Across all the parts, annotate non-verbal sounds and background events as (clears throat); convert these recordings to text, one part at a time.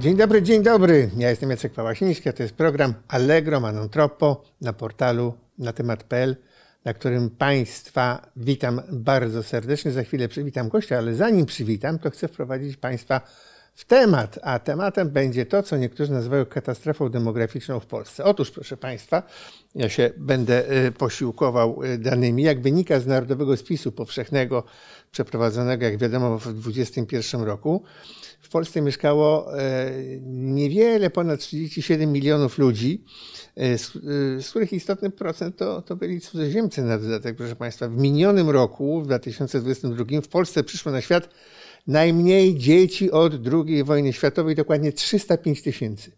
Dzień dobry, dzień dobry. Ja jestem Jacek Pałasiński, a to jest program Allegro Manon Troppo na portalu na temat.pl, na którym Państwa witam bardzo serdecznie. Za chwilę przywitam gościa, ale zanim przywitam, to chcę wprowadzić Państwa w temat, a tematem będzie to, co niektórzy nazywają katastrofą demograficzną w Polsce. Otóż, proszę Państwa, ja się będę y, posiłkował y, danymi, jak wynika z Narodowego Spisu Powszechnego przeprowadzonego, jak wiadomo, w 2021 roku, w Polsce mieszkało e, niewiele ponad 37 milionów ludzi, e, e, z których istotny procent to, to byli cudzoziemcy na dodatek, proszę Państwa. W minionym roku, w 2022, w Polsce przyszło na świat najmniej dzieci od II wojny światowej, dokładnie 305 tysięcy.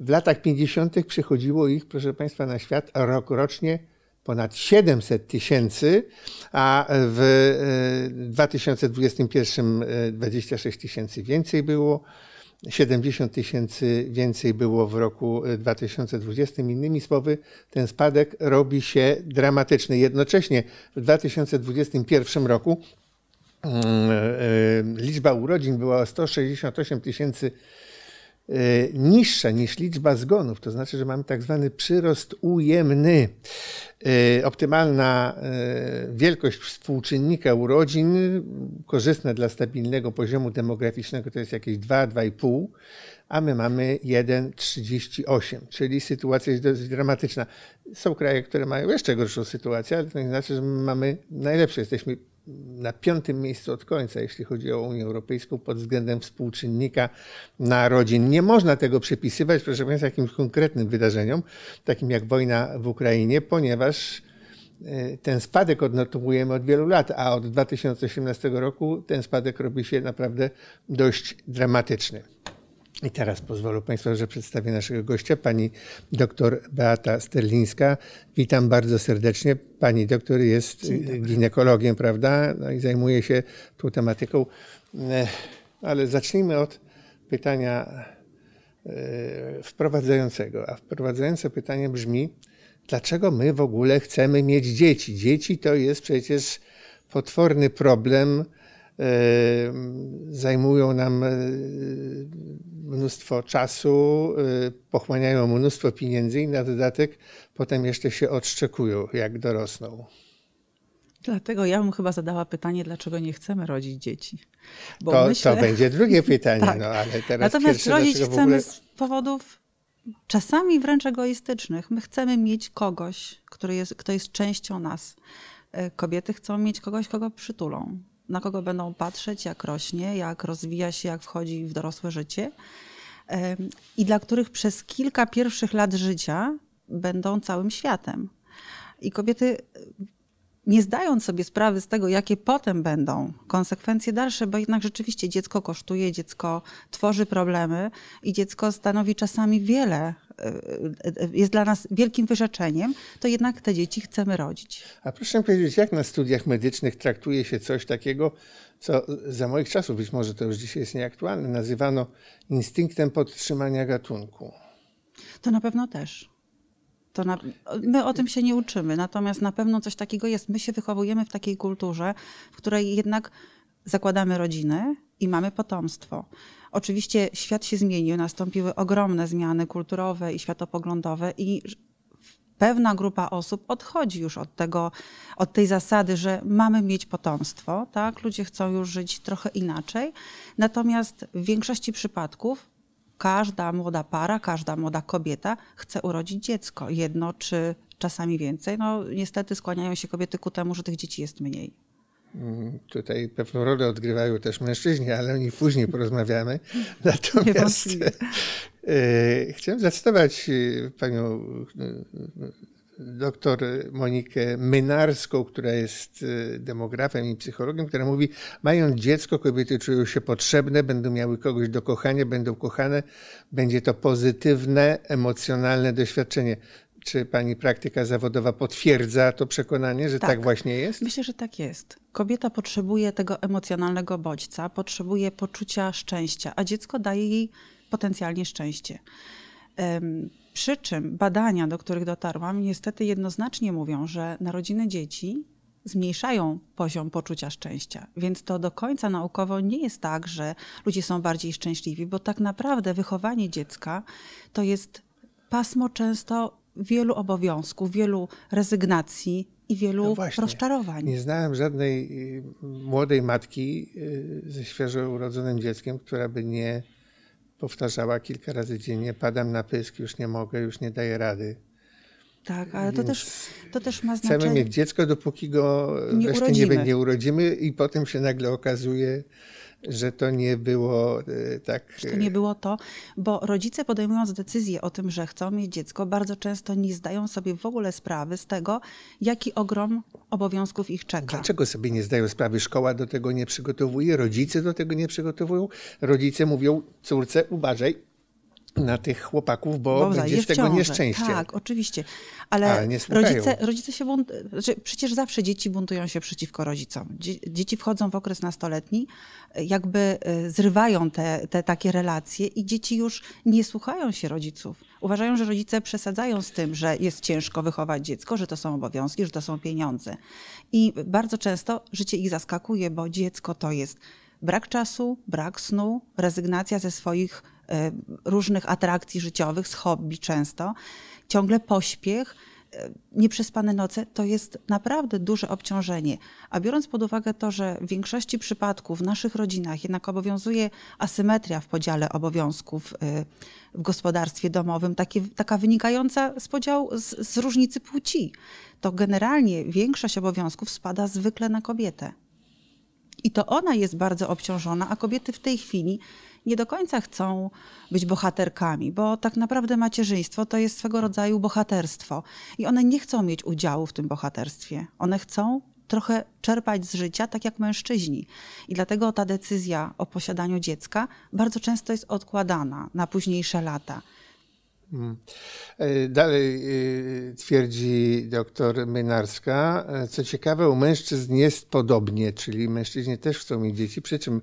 W latach 50. przychodziło ich, proszę Państwa, na świat rok, rocznie ponad 700 tysięcy, a w 2021 e, 26 e, tysięcy więcej było. 70 tysięcy więcej było w roku 2020. E, Innymi słowy, ten spadek robi się dramatyczny. Jednocześnie w 2021 roku mm, liczba urodzin była 168 tysięcy Y, niższa niż liczba zgonów, to znaczy, że mamy tak zwany przyrost ujemny. Y, optymalna y, wielkość współczynnika urodzin, korzystna dla stabilnego poziomu demograficznego, to jest jakieś 2-2,5, a my mamy 1,38, czyli sytuacja jest dość dramatyczna. Są kraje, które mają jeszcze gorszą sytuację, ale to nie znaczy, że my mamy najlepsze. Jesteśmy na piątym miejscu od końca, jeśli chodzi o Unię Europejską pod względem współczynnika narodzin. Nie można tego przypisywać, proszę Państwa, jakimś konkretnym wydarzeniom, takim jak wojna w Ukrainie, ponieważ e, ten spadek odnotowujemy od wielu lat, a od 2018 roku ten spadek robi się naprawdę dość dramatyczny. I teraz pozwolę Państwu, że przedstawię naszego gościa, pani doktor Beata Sterlińska. Witam bardzo serdecznie. Pani doktor jest ginekologiem, prawda? No i zajmuje się tą tematyką. E, ale zacznijmy od pytania e, wprowadzającego. A wprowadzające pytanie brzmi, dlaczego my w ogóle chcemy mieć dzieci? Dzieci to jest przecież potworny problem Y, zajmują nam y, mnóstwo czasu, y, pochłaniają mnóstwo pieniędzy i na dodatek potem jeszcze się odszczekują, jak dorosną. Dlatego ja bym chyba zadała pytanie, dlaczego nie chcemy rodzić dzieci. Bo to, myślę... to będzie drugie (laughs) pytanie, tak. no, ale teraz Natomiast pierwsze, rodzić chcemy z powodów czasami wręcz egoistycznych. My chcemy mieć kogoś, który jest, kto jest częścią nas. E, kobiety chcą mieć kogoś, kogo przytulą na kogo będą patrzeć, jak rośnie, jak rozwija się, jak wchodzi w dorosłe życie i dla których przez kilka pierwszych lat życia będą całym światem. I kobiety nie zdając sobie sprawy z tego, jakie potem będą konsekwencje dalsze, bo jednak rzeczywiście dziecko kosztuje, dziecko tworzy problemy i dziecko stanowi czasami wiele, e, e, jest dla nas wielkim wyrzeczeniem, to jednak te dzieci chcemy rodzić. A proszę powiedzieć, jak na studiach medycznych traktuje się coś takiego, co za moich czasów, być może to już dzisiaj jest nieaktualne, nazywano instynktem podtrzymania gatunku? To na pewno też. To na, my o tym się nie uczymy, natomiast na pewno coś takiego jest. My się wychowujemy w takiej kulturze, w której jednak zakładamy rodzinę i mamy potomstwo. Oczywiście świat się zmienił, nastąpiły ogromne zmiany kulturowe i światopoglądowe i pewna grupa osób odchodzi już od tego, od tej zasady, że mamy mieć potomstwo, tak? Ludzie chcą już żyć trochę inaczej. Natomiast w większości przypadków każda młoda para, każda młoda kobieta chce urodzić dziecko, jedno czy czasami więcej. No niestety skłaniają się kobiety ku temu, że tych dzieci jest mniej. Mhm. Tutaj pewną rolę odgrywają też mężczyźni, ale o nich później porozmawiamy. (laughs) Natomiast e, Chciałem zacytować e, panią e, doktor Monikę Mynarską, która jest y, demografem i psychologiem, która mówi, mając dziecko, kobiety czują się potrzebne, będą miały kogoś do kochania, będą kochane, będzie to pozytywne, emocjonalne doświadczenie. Czy pani praktyka zawodowa potwierdza to przekonanie, że tak, tak właśnie jest? Myślę, że tak jest. Kobieta potrzebuje tego emocjonalnego bodźca, potrzebuje poczucia szczęścia, a dziecko daje jej potencjalnie szczęście. Przy czym badania, do których dotarłam, niestety jednoznacznie mówią, że narodziny dzieci zmniejszają poziom poczucia szczęścia. Więc to do końca naukowo nie jest tak, że ludzie są bardziej szczęśliwi, bo tak naprawdę wychowanie dziecka to jest pasmo często wielu obowiązków, wielu rezygnacji i wielu no właśnie, rozczarowań. Nie znałem żadnej y, młodej matki y, ze świeżo urodzonym dzieckiem, która by nie powtarzała kilka razy dziennie, padam na pysk, już nie mogę, już nie daję rady. Tak, ale to też, to też ma znaczenie. Chcemy mieć dziecko, dopóki go nie wreszcie urodzimy. Nie, nie urodzimy i potem się nagle okazuje, że to nie było e, tak. Że to nie było to, bo rodzice podejmując decyzję o tym, że chcą mieć dziecko, bardzo często nie zdają sobie w ogóle sprawy z tego, jaki ogrom obowiązków ich czeka. Dlaczego sobie nie zdają sprawy? Szkoła do tego nie przygotowuje, rodzice do tego nie przygotowują. Rodzice mówią córce, uważaj, na tych chłopaków, bo Dobrze, będzie z tego nieszczęście. Tak, oczywiście. Ale, Ale rodzice, rodzice się buntują. Znaczy, przecież zawsze dzieci buntują się przeciwko rodzicom. Dzieci wchodzą w okres nastoletni, jakby y, zrywają te, te takie relacje i dzieci już nie słuchają się rodziców. Uważają, że rodzice przesadzają z tym, że jest ciężko wychować dziecko, że to są obowiązki, że to są pieniądze. I bardzo często życie ich zaskakuje, bo dziecko to jest brak czasu, brak snu, rezygnacja ze swoich Y, różnych atrakcji życiowych, z hobby często, ciągle pośpiech, y, nieprzespane noce to jest naprawdę duże obciążenie. A biorąc pod uwagę to, że w większości przypadków w naszych rodzinach jednak obowiązuje asymetria w podziale obowiązków y, w gospodarstwie domowym, takie, taka wynikająca z podziału, z, z różnicy płci, to generalnie większość obowiązków spada zwykle na kobietę. I to ona jest bardzo obciążona, a kobiety w tej chwili nie do końca chcą być bohaterkami, bo tak naprawdę macierzyństwo to jest swego rodzaju bohaterstwo i one nie chcą mieć udziału w tym bohaterstwie. One chcą trochę czerpać z życia, tak jak mężczyźni. I dlatego ta decyzja o posiadaniu dziecka bardzo często jest odkładana na późniejsze lata. Hmm. E, dalej e, twierdzi doktor Mynarska. E, co ciekawe, u mężczyzn jest podobnie, czyli mężczyźni też chcą mieć dzieci, przy czym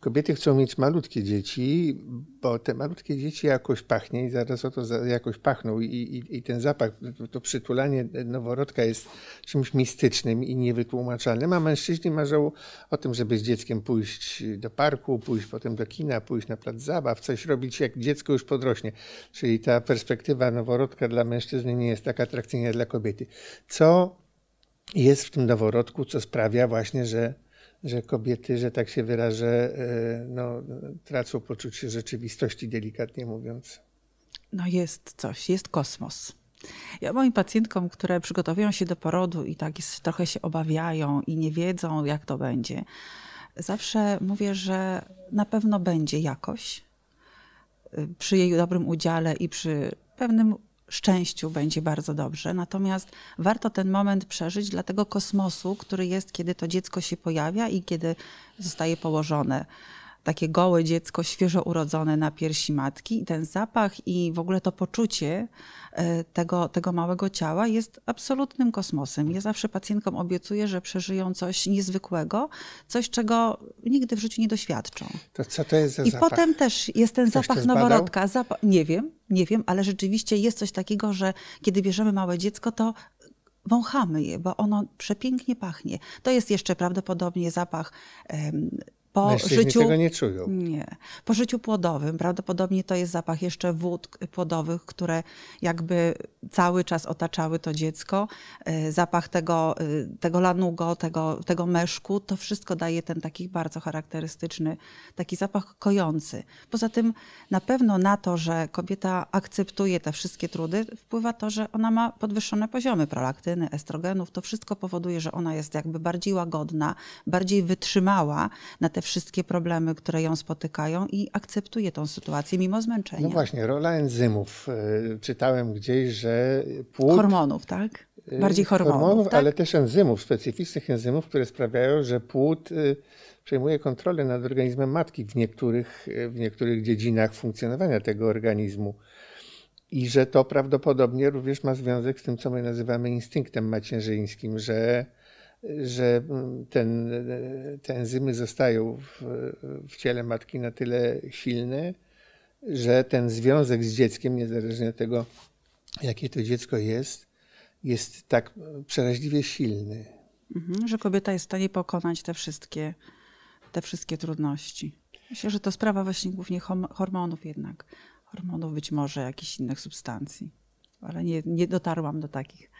Kobiety chcą mieć malutkie dzieci, bo te malutkie dzieci jakoś pachnie i zaraz o to jakoś pachną. I, i, i ten zapach, to przytulanie noworodka jest czymś mistycznym i niewytłumaczalnym, a mężczyźni marzą o tym, żeby z dzieckiem pójść do parku, pójść potem do kina, pójść na plac zabaw, coś robić, jak dziecko już podrośnie. Czyli ta perspektywa noworodka dla mężczyzny nie jest tak atrakcyjna dla kobiety. Co jest w tym noworodku, co sprawia właśnie, że że kobiety, że tak się wyrażę, e, no, tracą poczucie rzeczywistości, delikatnie mówiąc. No jest coś, jest kosmos. Ja moim pacjentkom, które przygotowują się do porodu i tak trochę się obawiają i nie wiedzą, jak to będzie, zawsze mówię, że na pewno będzie jakoś y, przy jej dobrym udziale i przy pewnym szczęściu będzie bardzo dobrze. Natomiast warto ten moment przeżyć dla tego kosmosu, który jest, kiedy to dziecko się pojawia i kiedy zostaje położone takie gołe dziecko, świeżo urodzone na piersi matki i ten zapach i w ogóle to poczucie e, tego, tego małego ciała jest absolutnym kosmosem. Ja zawsze pacjentkom obiecuję, że przeżyją coś niezwykłego, coś, czego nigdy w życiu nie doświadczą. To co to jest za I zapach? I potem też jest ten Ktoś zapach noworodka. nie wiem, nie wiem, ale rzeczywiście jest coś takiego, że kiedy bierzemy małe dziecko, to wąchamy je, bo ono przepięknie pachnie. To jest jeszcze prawdopodobnie zapach... Um, po Mężczyźni życiu tego nie czują. Nie. Po życiu płodowym prawdopodobnie to jest zapach jeszcze wód płodowych, które jakby cały czas otaczały to dziecko. E, zapach tego, e, tego lanugo, tego, tego meszku, to wszystko daje ten taki bardzo charakterystyczny, taki zapach kojący. Poza tym na pewno na to, że kobieta akceptuje te wszystkie trudy, wpływa to, że ona ma podwyższone poziomy prolaktyny, estrogenów. To wszystko powoduje, że ona jest jakby bardziej łagodna, bardziej wytrzymała na te wszystkie problemy, które ją spotykają i akceptuje tą sytuację mimo zmęczenia. No właśnie, rola enzymów. E, czytałem gdzieś, że płód... Hormonów, tak? E, Bardziej hormonów, hormonów tak? ale też enzymów, specyficznych enzymów, które sprawiają, że płód e, przejmuje kontrolę nad organizmem matki w niektórych, w niektórych dziedzinach funkcjonowania tego organizmu. I że to prawdopodobnie również ma związek z tym, co my nazywamy instynktem macierzyńskim, że że mm, ten, te enzymy zostają w, w ciele matki na tyle silne, że ten związek z dzieckiem, niezależnie od tego, jakie to dziecko jest, jest tak przeraźliwie silny. Mhm, że kobieta jest w stanie pokonać te wszystkie, te wszystkie trudności. Myślę, że to sprawa właśnie głównie hormonów jednak. Hormonów być może, jakichś innych substancji. Ale nie, nie dotarłam do takich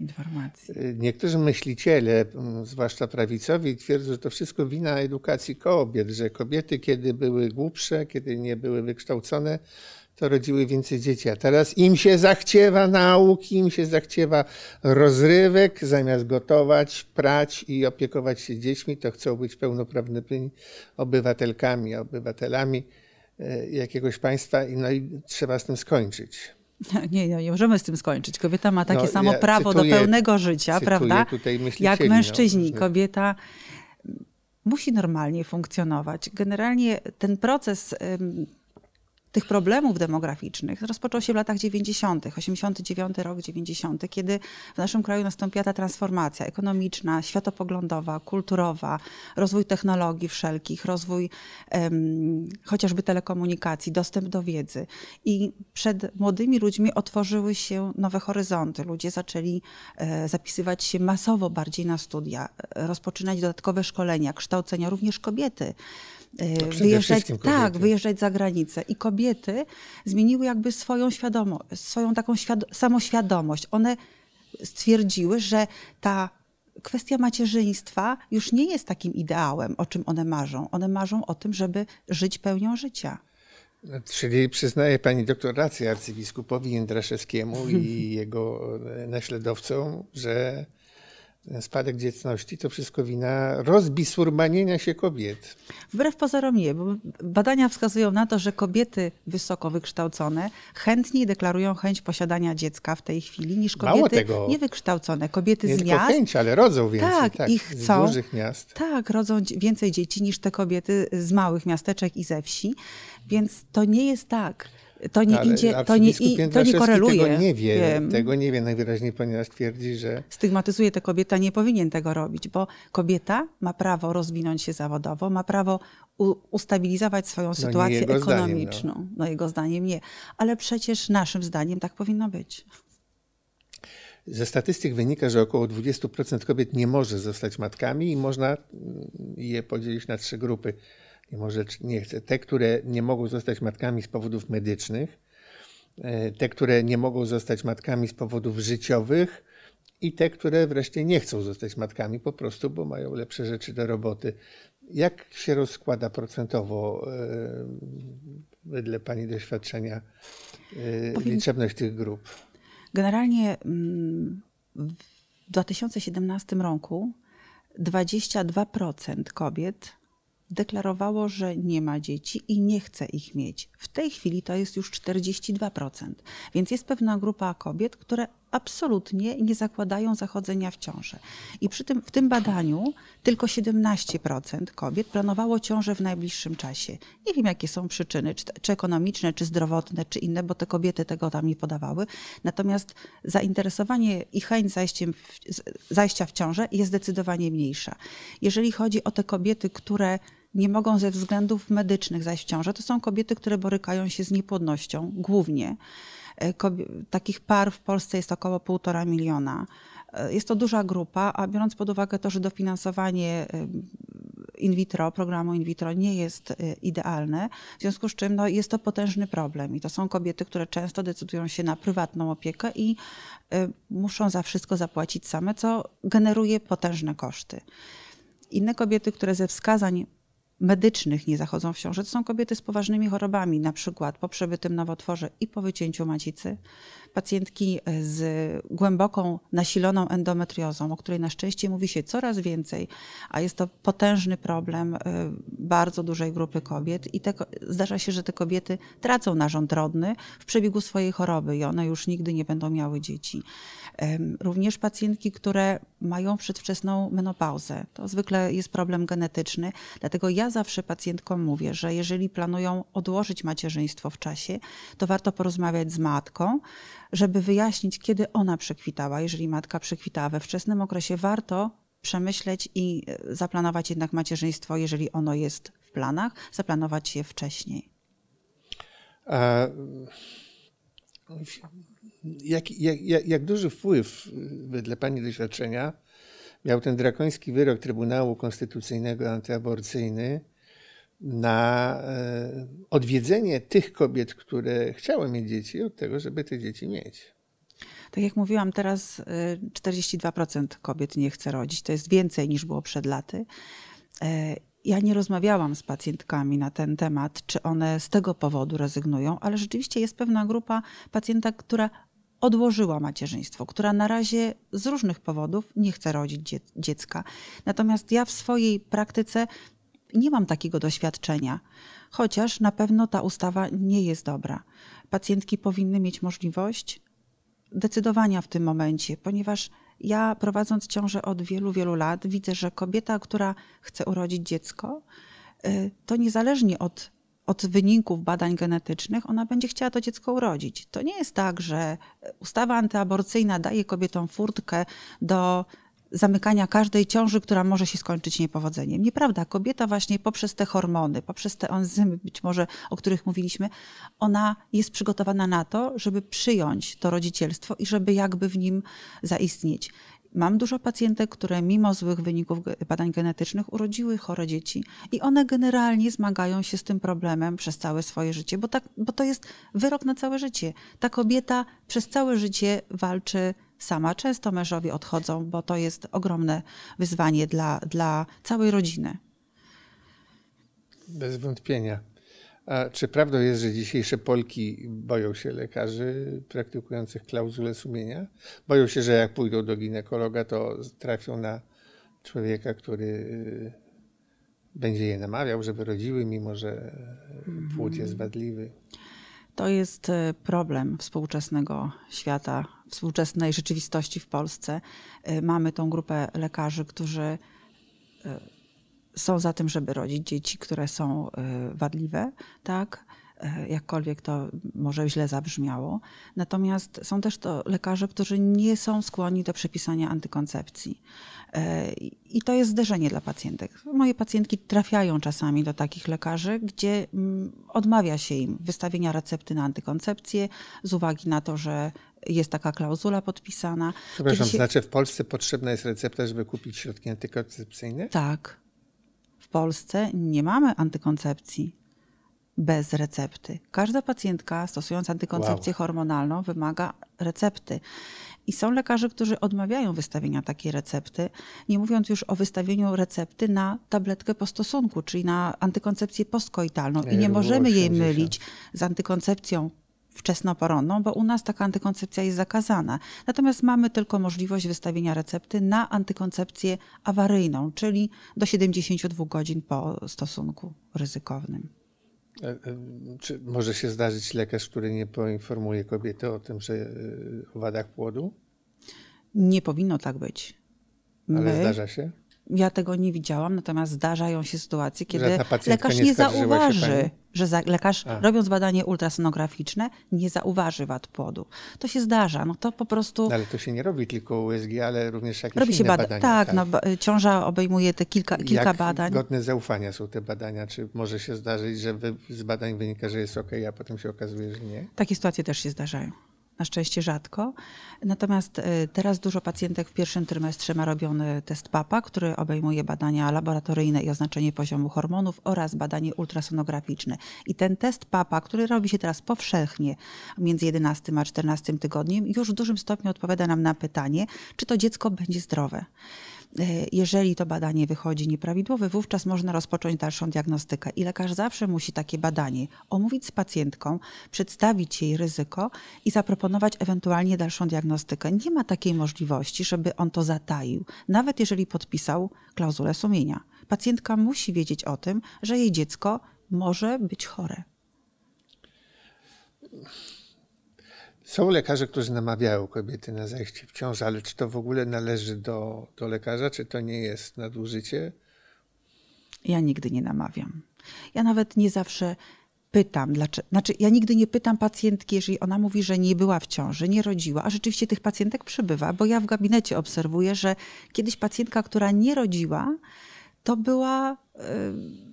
informacji. Y, niektórzy myśliciele, mm, zwłaszcza prawicowi, twierdzą, że to wszystko wina edukacji kobiet, że kobiety, kiedy były głupsze, kiedy nie były wykształcone, to rodziły więcej dzieci, a teraz im się zachciewa nauki, im się zachciewa rozrywek, zamiast gotować, prać i opiekować się dziećmi, to chcą być pełnoprawnymi obywatelkami, obywatelami y, jakiegoś państwa, no i trzeba z tym skończyć. No nie, nie, no nie możemy z tym skończyć. Kobieta ma takie no, samo ja prawo cytuję, do pełnego życia, prawda? Jak no, mężczyźni. No, Kobieta musi normalnie funkcjonować. Generalnie ten proces tych problemów demograficznych rozpoczął się w latach 90., 89 rok, 90, kiedy w naszym kraju nastąpiła ta transformacja ekonomiczna, światopoglądowa, kulturowa, rozwój technologii wszelkich, rozwój um, chociażby telekomunikacji, dostęp do wiedzy. I przed młodymi ludźmi otworzyły się nowe horyzonty. Ludzie zaczęli e, zapisywać się masowo bardziej na studia, e, rozpoczynać dodatkowe szkolenia, kształcenia, również kobiety. E, no, wyjeżdżać, tak, wyjeżdżać za granicę. I kobiety zmieniły jakby swoją świadomość, swoją taką świad- samoświadomość. One stwierdziły, że ta kwestia macierzyństwa już nie jest takim ideałem, o czym one marzą. One marzą o tym, żeby żyć pełnią życia. Czyli przyznaje pani doktor rację arcybiskupowi Jędraszewskiemu i jego naśladowcom, że spadek dzietności to wszystko wina rozbisurmanienia się kobiet. Wbrew pozorom nie, bo badania wskazują na to, że kobiety wysoko wykształcone chętniej deklarują chęć posiadania dziecka w tej chwili niż kobiety tego, niewykształcone. Kobiety nie z miast. Nie chęć, ale rodzą więcej. Tak, tak ich z chcą, dużych miast. Tak, rodzą więcej dzieci niż te kobiety z małych miasteczek i ze wsi. Więc to nie jest tak, to nie Ale idzie, to nie, to nie koreluje. Tego nie wie, Wiem. tego nie wie najwyraźniej, ponieważ twierdzi, że... Stygmatyzuje tę kobietę, nie powinien tego robić, bo kobieta ma prawo rozwinąć się zawodowo, ma prawo u, ustabilizować swoją no, sytuację ekonomiczną. Zdaniem, no. no jego zdaniem nie. Ale przecież naszym zdaniem tak powinno być. Ze statystyk wynika, że około 20% kobiet nie może zostać matkami i można mm, je podzielić na trzy grupy i może nie chcę, te, które nie mogą zostać matkami z powodów medycznych, e, te, które nie mogą zostać matkami z powodów życiowych i te, które wreszcie nie chcą zostać matkami po prostu, bo mają lepsze rzeczy do roboty. Jak się rozkłada procentowo, e, wedle Pani doświadczenia, e, liczebność tych grup? Generalnie mm, w 2017 roku 22% kobiet deklarowało, że nie ma dzieci i nie chce ich mieć. W tej chwili to jest już 42%, więc jest pewna grupa kobiet, które absolutnie nie zakładają zachodzenia w ciąży. I przy tym, w tym badaniu tylko 17% kobiet planowało ciążę w najbliższym czasie. Nie wiem, jakie są przyczyny, czy, czy, ekonomiczne, czy zdrowotne, czy inne, bo te kobiety tego tam nie podawały. Natomiast zainteresowanie i chęć zajściem w, zajścia w ciążę jest zdecydowanie mniejsza. Jeżeli chodzi o te kobiety, które nie mogą ze względów medycznych zajść w ciążę. To są kobiety, które borykają się z niepłodnością głównie. E, takich par w Polsce jest około półtora miliona. E, jest to duża grupa, a biorąc pod uwagę to, że dofinansowanie in vitro, programu in vitro nie jest e, idealne, w związku z czym no, jest to potężny problem. I to są kobiety, które często decydują się na prywatną opiekę i muszą za wszystko zapłacić same, co generuje potężne koszty. Inne kobiety, które ze wskazań medycznych nie zachodzą w To są kobiety z poważnymi chorobami, na przykład po przebytym nowotworze i po wycięciu macicy, pacjentki e, z głęboką, nasiloną endometriozą, o której na szczęście mówi się coraz więcej, a jest to potężny problem e, bardzo dużej grupy kobiet i te, zdarza się, że te kobiety tracą narząd rodny w przebiegu swojej choroby i one już nigdy nie będą miały dzieci. Również pacjentki, które mają przedwczesną menopauzę. To zwykle jest problem genetyczny, dlatego ja zawsze pacjentkom mówię, że jeżeli planują odłożyć macierzyństwo w czasie, to warto porozmawiać z matką, żeby wyjaśnić, kiedy ona przekwitała. Jeżeli matka przekwitała we wczesnym okresie, warto przemyśleć i e, zaplanować jednak macierzyństwo, jeżeli ono jest w planach, zaplanować je wcześniej. A, e, jak, jak, jak, jak duży wpływ wedle Pani doświadczenia miał ten drakoński wyrok Trybunału Konstytucyjnego antyaborcyjny na e, odwiedzenie tych kobiet, które chciały mieć dzieci, od tego, żeby te dzieci mieć. Tak jak mówiłam, teraz 42% e, kobiet nie chce rodzić. To jest więcej niż było przed laty. E, ja nie rozmawiałam z pacjentkami na ten temat, czy one z tego powodu rezygnują, ale rzeczywiście jest pewna grupa pacjenta, która odłożyła macierzyństwo, która na razie z różnych powodów nie chce rodzić dziecka. Natomiast ja w swojej praktyce nie mam takiego doświadczenia, chociaż na pewno ta ustawa nie jest dobra. Pacjentki powinny mieć możliwość decydowania w tym momencie, ponieważ ja prowadząc ciążę od wielu, wielu lat, widzę, że kobieta, która chce urodzić dziecko, y, to niezależnie od od wyników badań genetycznych, ona będzie chciała to dziecko urodzić. To nie jest tak, że ustawa antyaborcyjna daje kobietom furtkę do zamykania każdej ciąży, która może się skończyć niepowodzeniem. Nieprawda, kobieta właśnie poprzez te hormony, poprzez te enzymy, być może o których mówiliśmy, ona jest przygotowana na to, żeby przyjąć to rodzicielstwo i żeby jakby w nim zaistnieć. Mam dużo pacjentek, które mimo złych wyników badań genetycznych urodziły chore dzieci i one generalnie zmagają się z tym problemem przez całe swoje życie, bo, tak, bo to jest wyrok na całe życie. Ta kobieta przez całe życie walczy sama. Często mężowie odchodzą, bo to jest ogromne wyzwanie dla, dla całej rodziny. Bez wątpienia. A czy prawdą jest, że dzisiejsze Polki boją się lekarzy praktykujących klauzulę sumienia? Boją się, że jak pójdą do ginekologa, to trafią na człowieka, który y, będzie je namawiał, żeby rodziły, mimo że płód jest mm. wadliwy. To jest y, problem współczesnego świata, współczesnej rzeczywistości w Polsce. Y, mamy tą grupę lekarzy, którzy są za tym, żeby rodzić dzieci, które są e, wadliwe, tak? E, jakkolwiek to może źle zabrzmiało. Natomiast są też to lekarze, którzy nie są skłonni do przepisania antykoncepcji. E, I to jest zderzenie dla pacjentek. Moje pacjentki trafiają czasami do takich lekarzy, gdzie mm, odmawia się im wystawienia recepty na antykoncepcję z uwagi na to, że jest taka klauzula podpisana. Przepraszam, się... znaczy w Polsce potrzebna jest recepta, żeby kupić środki antykoncepcyjne? Tak w Polsce nie mamy antykoncepcji bez recepty. Każda pacjentka stosując antykoncepcję wow. hormonalną wymaga recepty. I są lekarze, którzy odmawiają wystawienia takiej recepty, nie mówiąc już o wystawieniu recepty na tabletkę po stosunku, czyli na antykoncepcję postkoitalną. I nie możemy jej mylić z antykoncepcją wczesnoporonną, bo u nas taka antykoncepcja jest zakazana. Natomiast mamy tylko możliwość wystawienia recepty na antykoncepcję awaryjną, czyli do 72 godzin po stosunku ryzykownym. E, e, czy może się zdarzyć lekarz, który nie poinformuje kobiety o tym, że e, o wadach płodu? Nie powinno tak być. My, Ale zdarza się? ja tego nie widziałam, natomiast zdarzają się sytuacje, kiedy lekarz nie, zauważy, że za, lekarz A. robiąc badanie ultrasonograficzne nie zauważy wad płodu. To się zdarza, no to po prostu... No, ale to się nie robi tylko USG, ale również jakieś robi się inne bada badania. Tak, tak. No, y, ciąża obejmuje te kilka, kilka Jak badań. godne zaufania są te badania? Czy może się zdarzyć, że z badań wynika, że jest ok, a potem się okazuje, że nie? Takie sytuacje też się zdarzają na szczęście rzadko. Natomiast y, teraz dużo pacjentek w pierwszym trymestrze ma robiony test PAPA, który obejmuje badania laboratoryjne i oznaczenie poziomu hormonów oraz badanie ultrasonograficzne. I ten test PAPA, który robi się teraz powszechnie między 11 a 14 tygodniem, już w dużym stopniu odpowiada nam na pytanie, czy to dziecko będzie zdrowe. E, jeżeli to badanie wychodzi nieprawidłowe, wówczas można rozpocząć dalszą diagnostykę i lekarz zawsze musi takie badanie omówić z pacjentką, przedstawić jej ryzyko i zaproponować ewentualnie dalszą diagnostykę. Nie ma takiej możliwości, żeby on to zataił, nawet jeżeli podpisał klauzulę sumienia. Pacjentka musi wiedzieć o tym, że jej dziecko może być chore. Są lekarze, którzy namawiają kobiety na zajście w ciąży, ale czy to w ogóle należy do, do lekarza, czy to nie jest nadużycie? Ja nigdy nie namawiam. Ja nawet nie zawsze pytam, dlaczego, znaczy ja nigdy nie pytam pacjentki, jeżeli ona mówi, że nie była w ciąży, nie rodziła, a rzeczywiście tych pacjentek przybywa, bo ja w gabinecie obserwuję, że kiedyś pacjentka, która nie rodziła, to była. Yy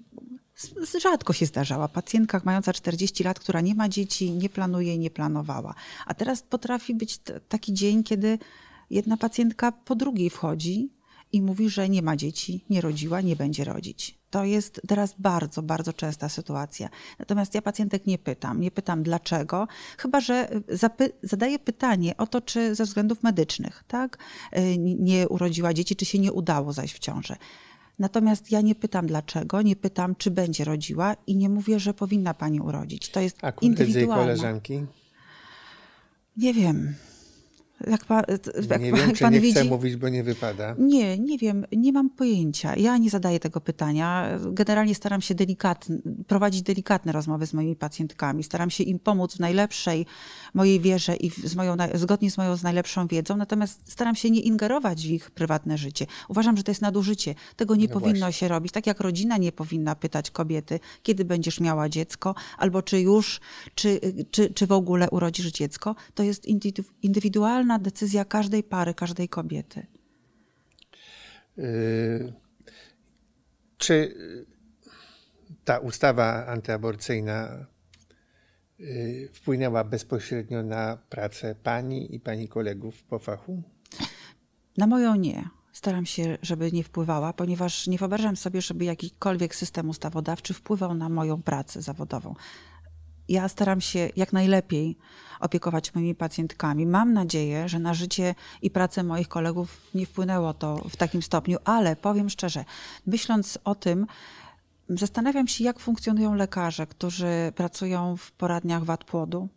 rzadko się zdarzała. Pacjentka mająca 40 lat, która nie ma dzieci, nie planuje, nie planowała. A teraz potrafi być taki dzień, kiedy jedna pacjentka po drugiej wchodzi i mówi, że nie ma dzieci, nie rodziła, nie będzie rodzić. To jest teraz bardzo, bardzo częsta sytuacja. Natomiast ja pacjentek nie pytam. Nie pytam dlaczego, chyba że y, zadaję pytanie o to, czy ze względów medycznych, tak? Y, nie urodziła dzieci, czy się nie udało zaś w ciążę. Natomiast ja nie pytam dlaczego, nie pytam czy będzie rodziła i nie mówię, że powinna pani urodzić. To jest A indywidualne. A koleżanki? Nie wiem. Jak pan, e, jak nie wiem, pan, czy nie widzi? chcę mówić, bo nie wypada. Nie, nie wiem, nie mam pojęcia. Ja nie zadaję tego pytania. Generalnie staram się delikat, prowadzić delikatne rozmowy z moimi pacjentkami. Staram się im pomóc w najlepszej mojej wierze i z moją, zgodnie z moją z najlepszą wiedzą, natomiast staram się nie ingerować w ich prywatne życie. Uważam, że to jest nadużycie. Tego nie no powinno właśnie. się robić. Tak jak rodzina nie powinna pytać kobiety, kiedy będziesz miała dziecko, albo czy już, czy, czy, czy w ogóle urodzisz dziecko. To jest indywidualne samodzielna decyzja każdej pary, każdej kobiety. Y, czy y, ta ustawa antyaborcyjna y, wpłynęła bezpośrednio na pracę pani i pani kolegów po fachu? Na moją nie. Staram się, żeby nie wpływała, ponieważ nie wyobrażam sobie, żeby jakikolwiek system ustawodawczy wpływał na moją pracę zawodową ja staram się jak najlepiej opiekować moimi pacjentkami. Mam nadzieję, że na życie i pracę moich kolegów nie wpłynęło to w takim stopniu, ale powiem szczerze, myśląc o tym, zastanawiam się, jak funkcjonują lekarze, którzy pracują w poradniach wad płodu,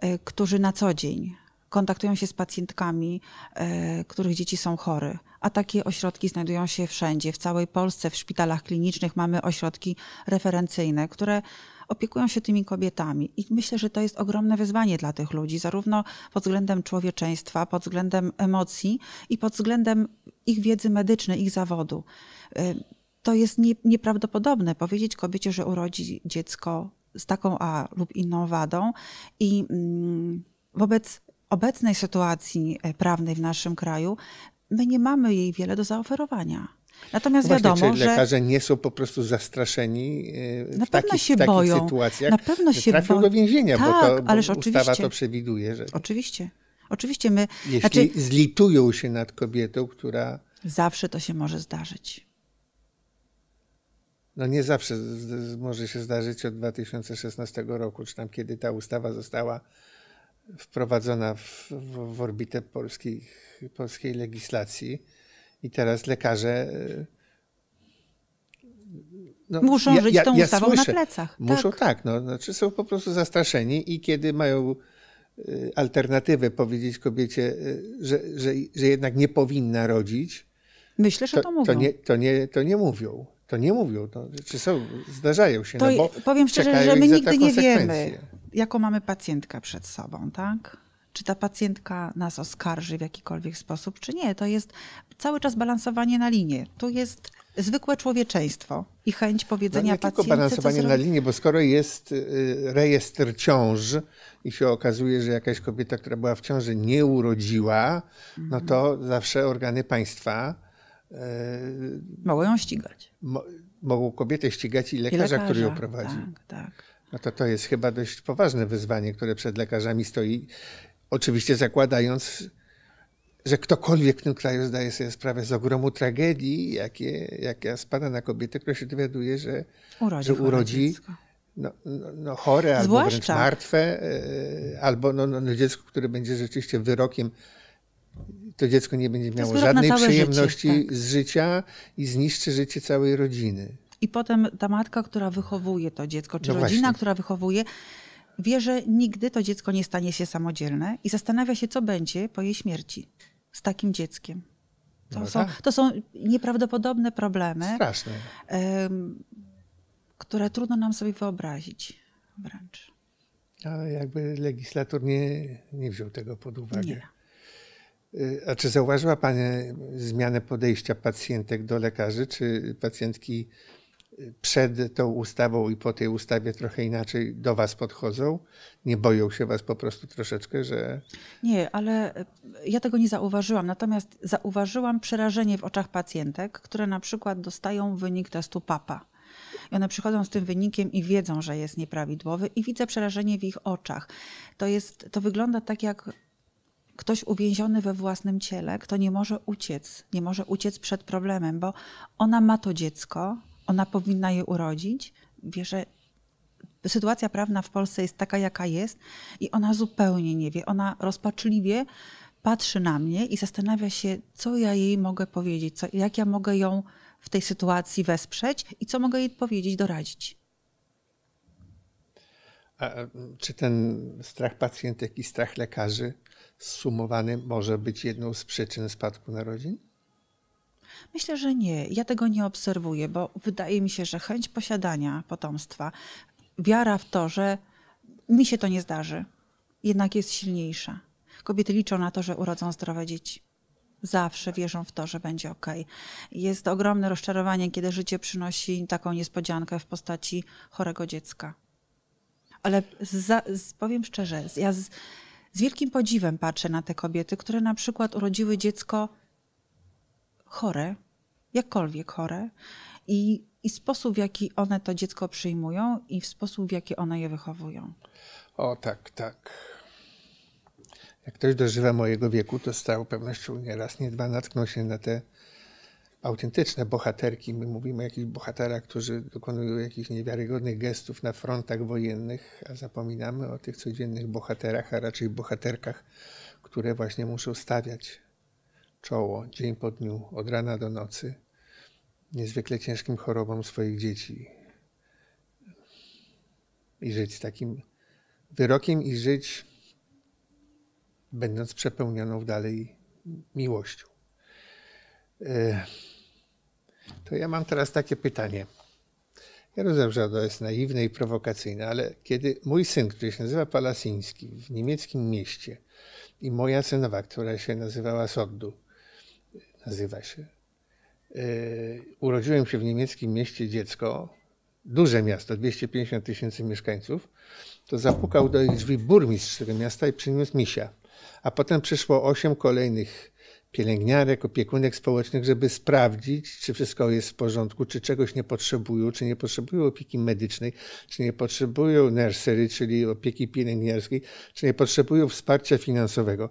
e, którzy na co dzień kontaktują się z pacjentkami, e, których dzieci są chory. A takie ośrodki znajdują się wszędzie, w całej Polsce, w szpitalach klinicznych mamy ośrodki referencyjne, które opiekują się tymi kobietami. I myślę, że to jest ogromne wyzwanie dla tych ludzi, zarówno pod względem człowieczeństwa, pod względem emocji i pod względem ich wiedzy medycznej, ich zawodu. To jest nie, nieprawdopodobne powiedzieć kobiecie, że urodzi dziecko z taką a lub inną wadą i mm, wobec obecnej sytuacji e, prawnej w naszym kraju my nie mamy jej wiele do zaoferowania. Natomiast no wiadomo, czy lekarze że... nie są po prostu zastraszeni e, w takich, się takich boją. sytuacjach. Na pewno się trafią bo... do więzienia, tak, bo, to, bo ależ ustawa to przewiduje. Że... Oczywiście. Oczywiście my... Jeśli znaczy... zlitują się nad kobietą, która... Zawsze to się może zdarzyć. No nie zawsze może się zdarzyć od 2016 roku, czy tam kiedy ta ustawa została wprowadzona w, w, w orbitę polskiej legislacji i teraz lekarze. E, no, muszą ja, żyć tą ja, ustawą na plecach. Muszą tak, tak no, znaczy są po prostu zastraszeni i kiedy mają e, alternatywę powiedzieć kobiecie, e, że, że, że jednak nie powinna rodzić. Myślę, że to, to mówią. To nie, to, nie, to nie mówią. To nie mówią. czy są, zdarzają się. No to, no, bo powiem szczerze, że my nigdy nie wiemy, jaką mamy pacjentkę przed sobą, tak? czy ta pacjentka nas oskarży w jakikolwiek sposób, czy nie. To jest cały czas balansowanie na linie. Tu jest zwykłe człowieczeństwo i chęć powiedzenia no, pacjentce... tylko balansowanie na linii, bo skoro jest y, rejestr ciąż i się okazuje, że jakaś kobieta, która była w ciąży, nie urodziła, no to zawsze organy państwa... Yy, mogą ją ścigać. Mo- mogą kobietę ścigać i lekarza, I lekarza który ją prowadzi. Tak, tak. No to to jest chyba dość poważne wyzwanie, które przed lekarzami stoi Oczywiście zakładając, że ktokolwiek w tym kraju zdaje sobie sprawę z ogromu tragedii, jakie, jaka spada na kobietę, która się dowiaduje, że urodzi, że urodzi no, no, no, chore Zwłaszcza. albo wręcz martwe, e, albo no, no, no, dziecko, które będzie rzeczywiście wyrokiem. To dziecko nie będzie miało żadnej przyjemności życie, tak. z życia i zniszczy życie całej rodziny. I potem ta matka, która wychowuje to dziecko, czy no rodzina, właśnie. która wychowuje, wie, że nigdy to dziecko nie stanie się samodzielne i zastanawia się, co będzie po jej śmierci z takim dzieckiem. To, no, są, tak? to są nieprawdopodobne problemy, Straszne. które trudno nam sobie wyobrazić wręcz. Ale jakby legislator nie, nie wziął tego pod uwagę. Nie. Y, a czy zauważyła Pani zmianę podejścia pacjentek do lekarzy? Czy pacjentki przed tą ustawą i po tej ustawie trochę inaczej do was podchodzą? Nie boją się was po prostu troszeczkę, że... Nie, ale e, ja tego nie zauważyłam. Natomiast zauważyłam przerażenie w oczach pacjentek, które na przykład dostają wynik testu PAPA. I one przychodzą z tym wynikiem i wiedzą, że jest nieprawidłowy i widzę przerażenie w ich oczach. To, jest, to wygląda tak jak ktoś uwięziony we własnym ciele, kto nie może uciec, nie może uciec przed problemem, bo ona ma to dziecko, ona powinna je urodzić. Wie, że sytuacja prawna w Polsce jest taka, jaka jest, i ona zupełnie nie wie. Ona rozpaczliwie patrzy na mnie i zastanawia się, co ja jej mogę powiedzieć, co, jak ja mogę ją w tej sytuacji wesprzeć i co mogę jej powiedzieć, doradzić. A czy ten strach pacjentek i strach lekarzy zsumowany może być jedną z przyczyn spadku narodzin? Myślę, że nie. Ja tego nie obserwuję, bo wydaje mi się, że chęć posiadania potomstwa, wiara w to, że mi się to nie zdarzy, jednak jest silniejsza. Kobiety liczą na to, że urodzą zdrowe dzieci. Zawsze wierzą w to, że będzie ok. Jest ogromne rozczarowanie, kiedy życie przynosi taką niespodziankę w postaci chorego dziecka. Ale za, powiem szczerze, ja z, z wielkim podziwem patrzę na te kobiety, które na przykład urodziły dziecko chore, jakkolwiek chore, i, i sposób, w jaki one to dziecko przyjmują, i w sposób, w jaki one je wychowują. O tak, tak. Jak ktoś dożywa mojego wieku, to z całą pewnością nieraz, raz, nie dwa natknął się na te autentyczne bohaterki. My mówimy o jakichś bohaterach, którzy dokonują jakichś niewiarygodnych gestów na frontach wojennych, a zapominamy o tych codziennych bohaterach, a raczej bohaterkach, które właśnie muszą stawiać czoło dzień po dniu, od rana do nocy, niezwykle ciężkim chorobom swoich dzieci. I żyć z takim wyrokiem, i żyć będąc przepełnioną dalej miłością. E, to ja mam teraz takie pytanie. Ja rozumiem, że to jest naiwne i prowokacyjne, ale kiedy mój syn, który się nazywa Palasiński, w niemieckim mieście i moja synowa, która się nazywała Soddu, nazywa się. Y, urodziłem się w niemieckim mieście dziecko, duże miasto, 250 tysięcy mieszkańców. To zapukał do ich drzwi burmistrz tego miasta i przyniósł misia. A potem przyszło osiem kolejnych pielęgniarek, opiekunek społecznych, żeby sprawdzić, czy wszystko jest w porządku, czy czegoś nie potrzebują, czy nie potrzebują opieki medycznej, czy nie potrzebują nursery, czyli opieki pielęgniarskiej, czy nie potrzebują wsparcia finansowego.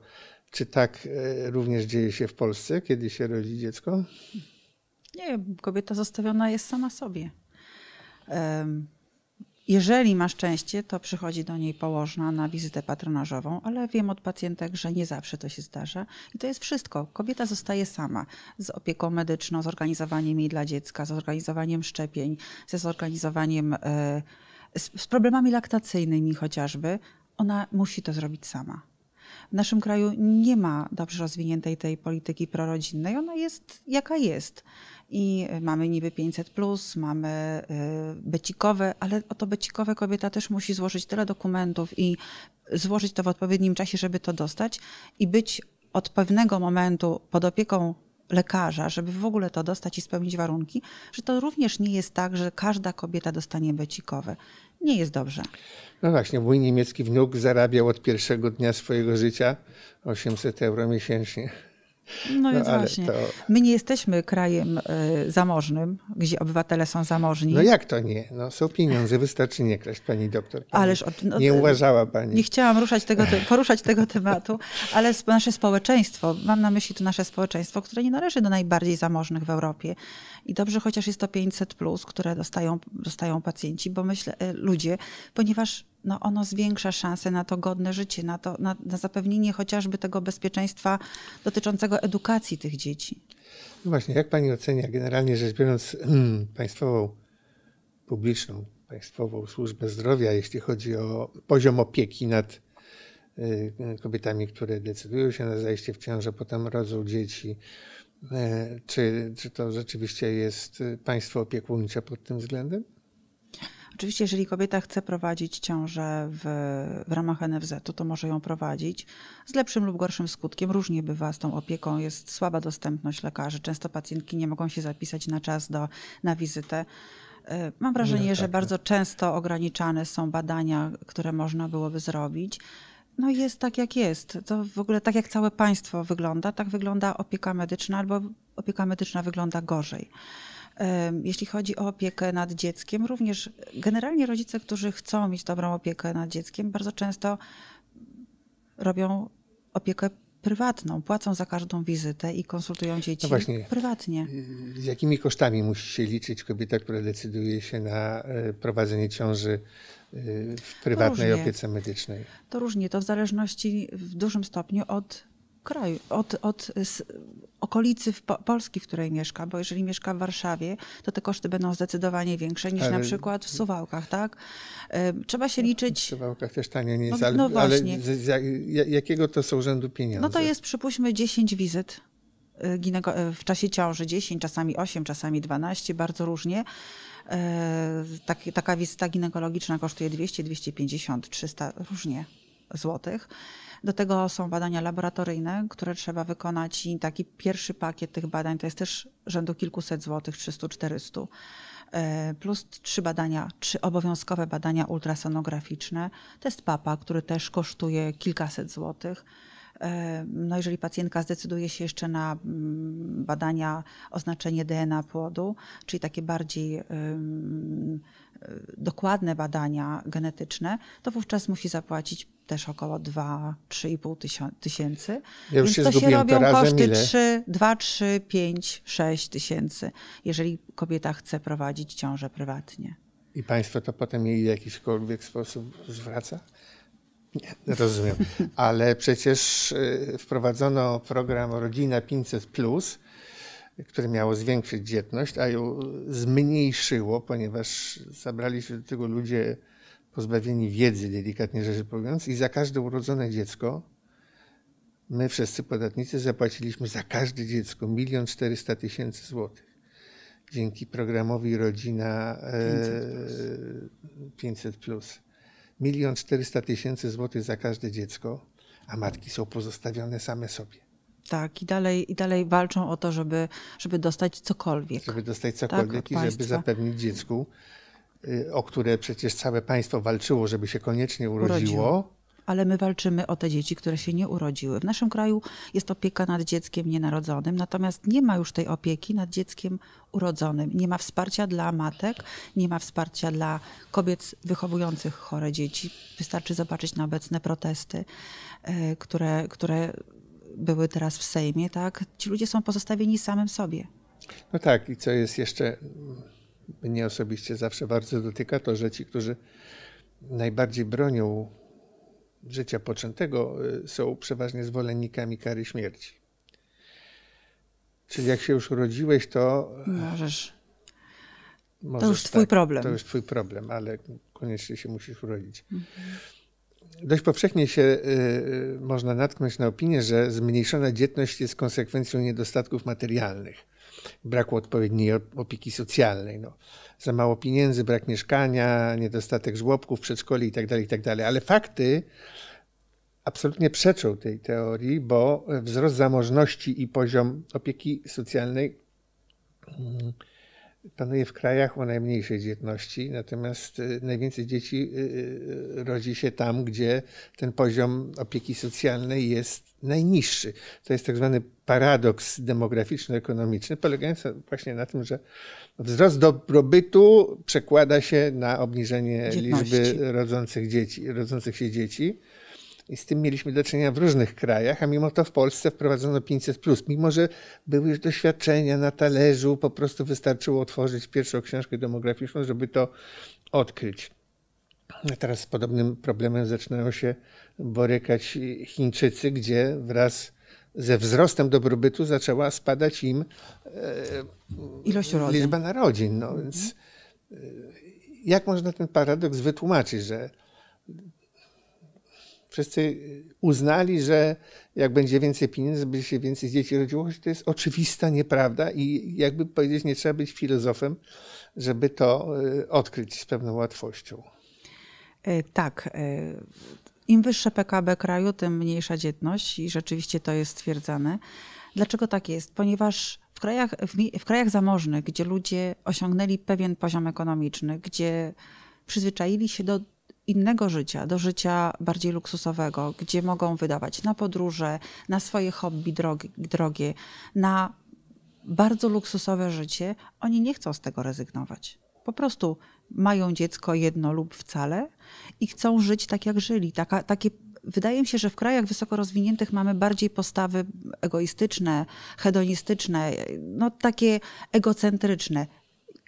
Czy tak e, również dzieje się w Polsce, kiedy się rodzi dziecko? Nie, kobieta zostawiona jest sama sobie. Jeżeli ma szczęście, to przychodzi do niej położna na wizytę patronażową, ale wiem od pacjentek, że nie zawsze to się zdarza. I to jest wszystko. Kobieta zostaje sama z opieką medyczną, z organizowaniem jej dla dziecka, z organizowaniem szczepień, ze zorganizowaniem, e, z problemami laktacyjnymi chociażby. Ona musi to zrobić sama. W naszym kraju nie ma dobrze rozwiniętej tej polityki prorodzinnej. Ona jest jaka jest. I mamy niby 500, plus, mamy y, becikowe, ale o to becikowe kobieta też musi złożyć tyle dokumentów i złożyć to w odpowiednim czasie, żeby to dostać i być od pewnego momentu pod opieką lekarza, żeby w ogóle to dostać i spełnić warunki, że to również nie jest tak, że każda kobieta dostanie becikowe nie jest dobrze. No właśnie, mój niemiecki wnuk zarabiał od pierwszego dnia swojego życia 800 euro miesięcznie. No więc no, właśnie. To... My nie jesteśmy krajem y, zamożnym, gdzie obywatele są zamożni. No jak to nie? No, są pieniądze, wystarczy nie kraść, pani doktor. Pani Ależ od, no, nie uważała pani. Nie chciałam ruszać tego, poruszać tego tematu, ale nasze społeczeństwo, mam na myśli to nasze społeczeństwo, które nie należy do najbardziej zamożnych w Europie. I dobrze, chociaż jest to 500+, plus, które dostają, dostają pacjenci, bo myślę, e, ludzie, ponieważ no ono zwiększa szanse na to godne życie, na, to, na, na zapewnienie chociażby tego bezpieczeństwa dotyczącego edukacji tych dzieci. No właśnie, jak pani ocenia generalnie rzecz biorąc (clears throat) państwową, publiczną, państwową służbę zdrowia, jeśli chodzi o poziom opieki nad y, kobietami, które decydują się na zajście w ciążę, potem rodzą dzieci. E, czy, czy to rzeczywiście jest państwo opiekuńcze pod tym względem? Oczywiście, jeżeli kobieta chce prowadzić ciążę w, w ramach NFZ-u, to może ją prowadzić z lepszym lub gorszym skutkiem. Różnie bywa z tą opieką, jest słaba dostępność lekarzy. Często pacjentki nie mogą się zapisać na czas do, na wizytę. Y, mam wrażenie, no, tak, że tak. bardzo często ograniczane są badania, które można byłoby zrobić. No jest tak, jak jest. To w ogóle tak, jak całe państwo wygląda, tak wygląda opieka medyczna, albo opieka medyczna wygląda gorzej. Jeśli chodzi o opiekę nad dzieckiem, również generalnie rodzice, którzy chcą mieć dobrą opiekę nad dzieckiem, bardzo często robią opiekę prywatną, płacą za każdą wizytę i konsultują no dzieci no właśnie, prywatnie. Y, z jakimi kosztami musi się liczyć kobieta, która decyduje się na e, prowadzenie ciąży y, w prywatnej różnie, opiece medycznej? To różnie, to w zależności w dużym stopniu od kraju, od, od okolicy po Polski, w której mieszka, bo jeżeli mieszka w Warszawie, to te koszty będą zdecydowanie większe niż ale... na przykład w Suwałkach, tak? Trzeba się no, liczyć... W Suwałkach też tanie nie jest, no, no ale, właśnie. ale z, jak, jakiego to są rzędu pieniądze? No to jest przypuśćmy 10 wizyt y, y, w czasie ciąży 10, czasami 8, czasami 12, bardzo różnie. Y, taka wizyta ginekologiczna kosztuje 200, 250, 300, różnie złotych. Do tego są badania laboratoryjne, które trzeba wykonać i taki pierwszy pakiet tych badań to jest też rzędu kilkuset złotych, 300-400. E, plus trzy badania, trzy obowiązkowe badania ultrasonograficzne. Test PAPA, który też kosztuje kilkaset złotych E, no jeżeli pacjentka zdecyduje się jeszcze na mm, badania oznaczenie DNA płodu, czyli takie bardziej e, dokładne badania genetyczne, to wówczas musi zapłacić też około 2-3,5 tysięcy. Ja już Więc się to się robią to koszty 3, 2, 3, 5, 6 tysięcy, jeżeli kobieta chce prowadzić ciążę prywatnie. I państwo to potem jej w jakikolwiek sposób zwraca? Nie, rozumiem. Ale przecież y, wprowadzono program Rodzina 500, które miało zwiększyć dzietność, a ją zmniejszyło, ponieważ zabrali się do tego ludzie pozbawieni wiedzy, delikatnie rzecz ujmując, i za każde urodzone dziecko my wszyscy podatnicy zapłaciliśmy za każde dziecko 1 400 tysięcy złotych dzięki programowi Rodzina 500+. E, 500+ milion 400 tysięcy złotych za każde dziecko, a matki są pozostawione same sobie. Tak, i dalej, i dalej walczą o to, żeby, żeby dostać cokolwiek. Żeby dostać tak, cokolwiek tak, i żeby zapewnić dziecku, y, o które przecież całe państwo walczyło, żeby się koniecznie urodziło. urodziło ale my walczymy o te dzieci, które się nie urodziły. W naszym kraju jest opieka nad dzieckiem nienarodzonym, natomiast nie ma już tej opieki nad dzieckiem urodzonym. Nie ma wsparcia dla matek, nie ma wsparcia dla kobiet wychowujących chore dzieci. Wystarczy zobaczyć na obecne protesty, e, które, które były teraz w Sejmie. Tak? Ci ludzie są pozostawieni samym sobie. No tak, i co jest jeszcze mnie osobiście zawsze bardzo dotyka, to że ci, którzy najbardziej bronią życia poczętego y, są przeważnie zwolennikami kary śmierci. Czyli jak się już urodziłeś, to. Możesz. Y, możesz to już Twój tak, problem. To już Twój problem, ale koniecznie się musisz urodzić. Mhm. Dość powszechnie się y, y można natknąć na opinię, że zmniejszona dzietność jest konsekwencją niedostatków materialnych braku odpowiedniej opieki socjalnej. No. Za mało pieniędzy, brak mieszkania, niedostatek żłobków, przedszkoli itd., tak itd. Tak Ale fakty absolutnie przeczą tej teorii, bo wzrost zamożności i poziom opieki socjalnej mm, panuje w krajach o najmniejszej dzietności, natomiast y, najwięcej dzieci y, y, rodzi się tam, gdzie ten poziom opieki socjalnej jest najniższy. To jest tak zwany paradoks demograficzno-ekonomiczny, polegający właśnie na tym, że wzrost dobrobytu przekłada się na obniżenie dzietności. liczby rodzących, dzieci, rodzących się dzieci. I z tym mieliśmy do czynienia w różnych krajach, a mimo to w Polsce wprowadzono 500, mimo że były już doświadczenia na talerzu, po prostu wystarczyło otworzyć pierwszą książkę demograficzną, żeby to odkryć. Teraz z podobnym problemem zaczynają się borykać Chińczycy, gdzie wraz ze wzrostem dobrobytu zaczęła spadać im e, ilość rodzin. liczba narodzin. No, więc e, jak można ten paradoks wytłumaczyć, że wszyscy y, uznali, że jak będzie więcej pieniędzy, będzie się więcej dzieci rodziło, to jest oczywista nieprawda i jakby powiedzieć, nie trzeba być filozofem, żeby to y, odkryć z pewną łatwością. E, tak. E, Im wyższe PKB kraju, tym mniejsza dzietność i rzeczywiście to jest stwierdzane. Dlaczego tak jest? Ponieważ w krajach, w, w krajach zamożnych, gdzie ludzie osiągnęli pewien poziom ekonomiczny, gdzie przyzwyczaili się do innego życia, do życia bardziej luksusowego, gdzie mogą wydawać na podróże, na swoje hobby drogi, drogie, na bardzo luksusowe życie, oni nie chcą z tego rezygnować. Po prostu mają dziecko jedno lub wcale i chcą żyć tak, jak żyli. Taka, takie, wydaje mi się, że w krajach wysoko rozwiniętych mamy bardziej postawy egoistyczne, hedonistyczne, no takie egocentryczne.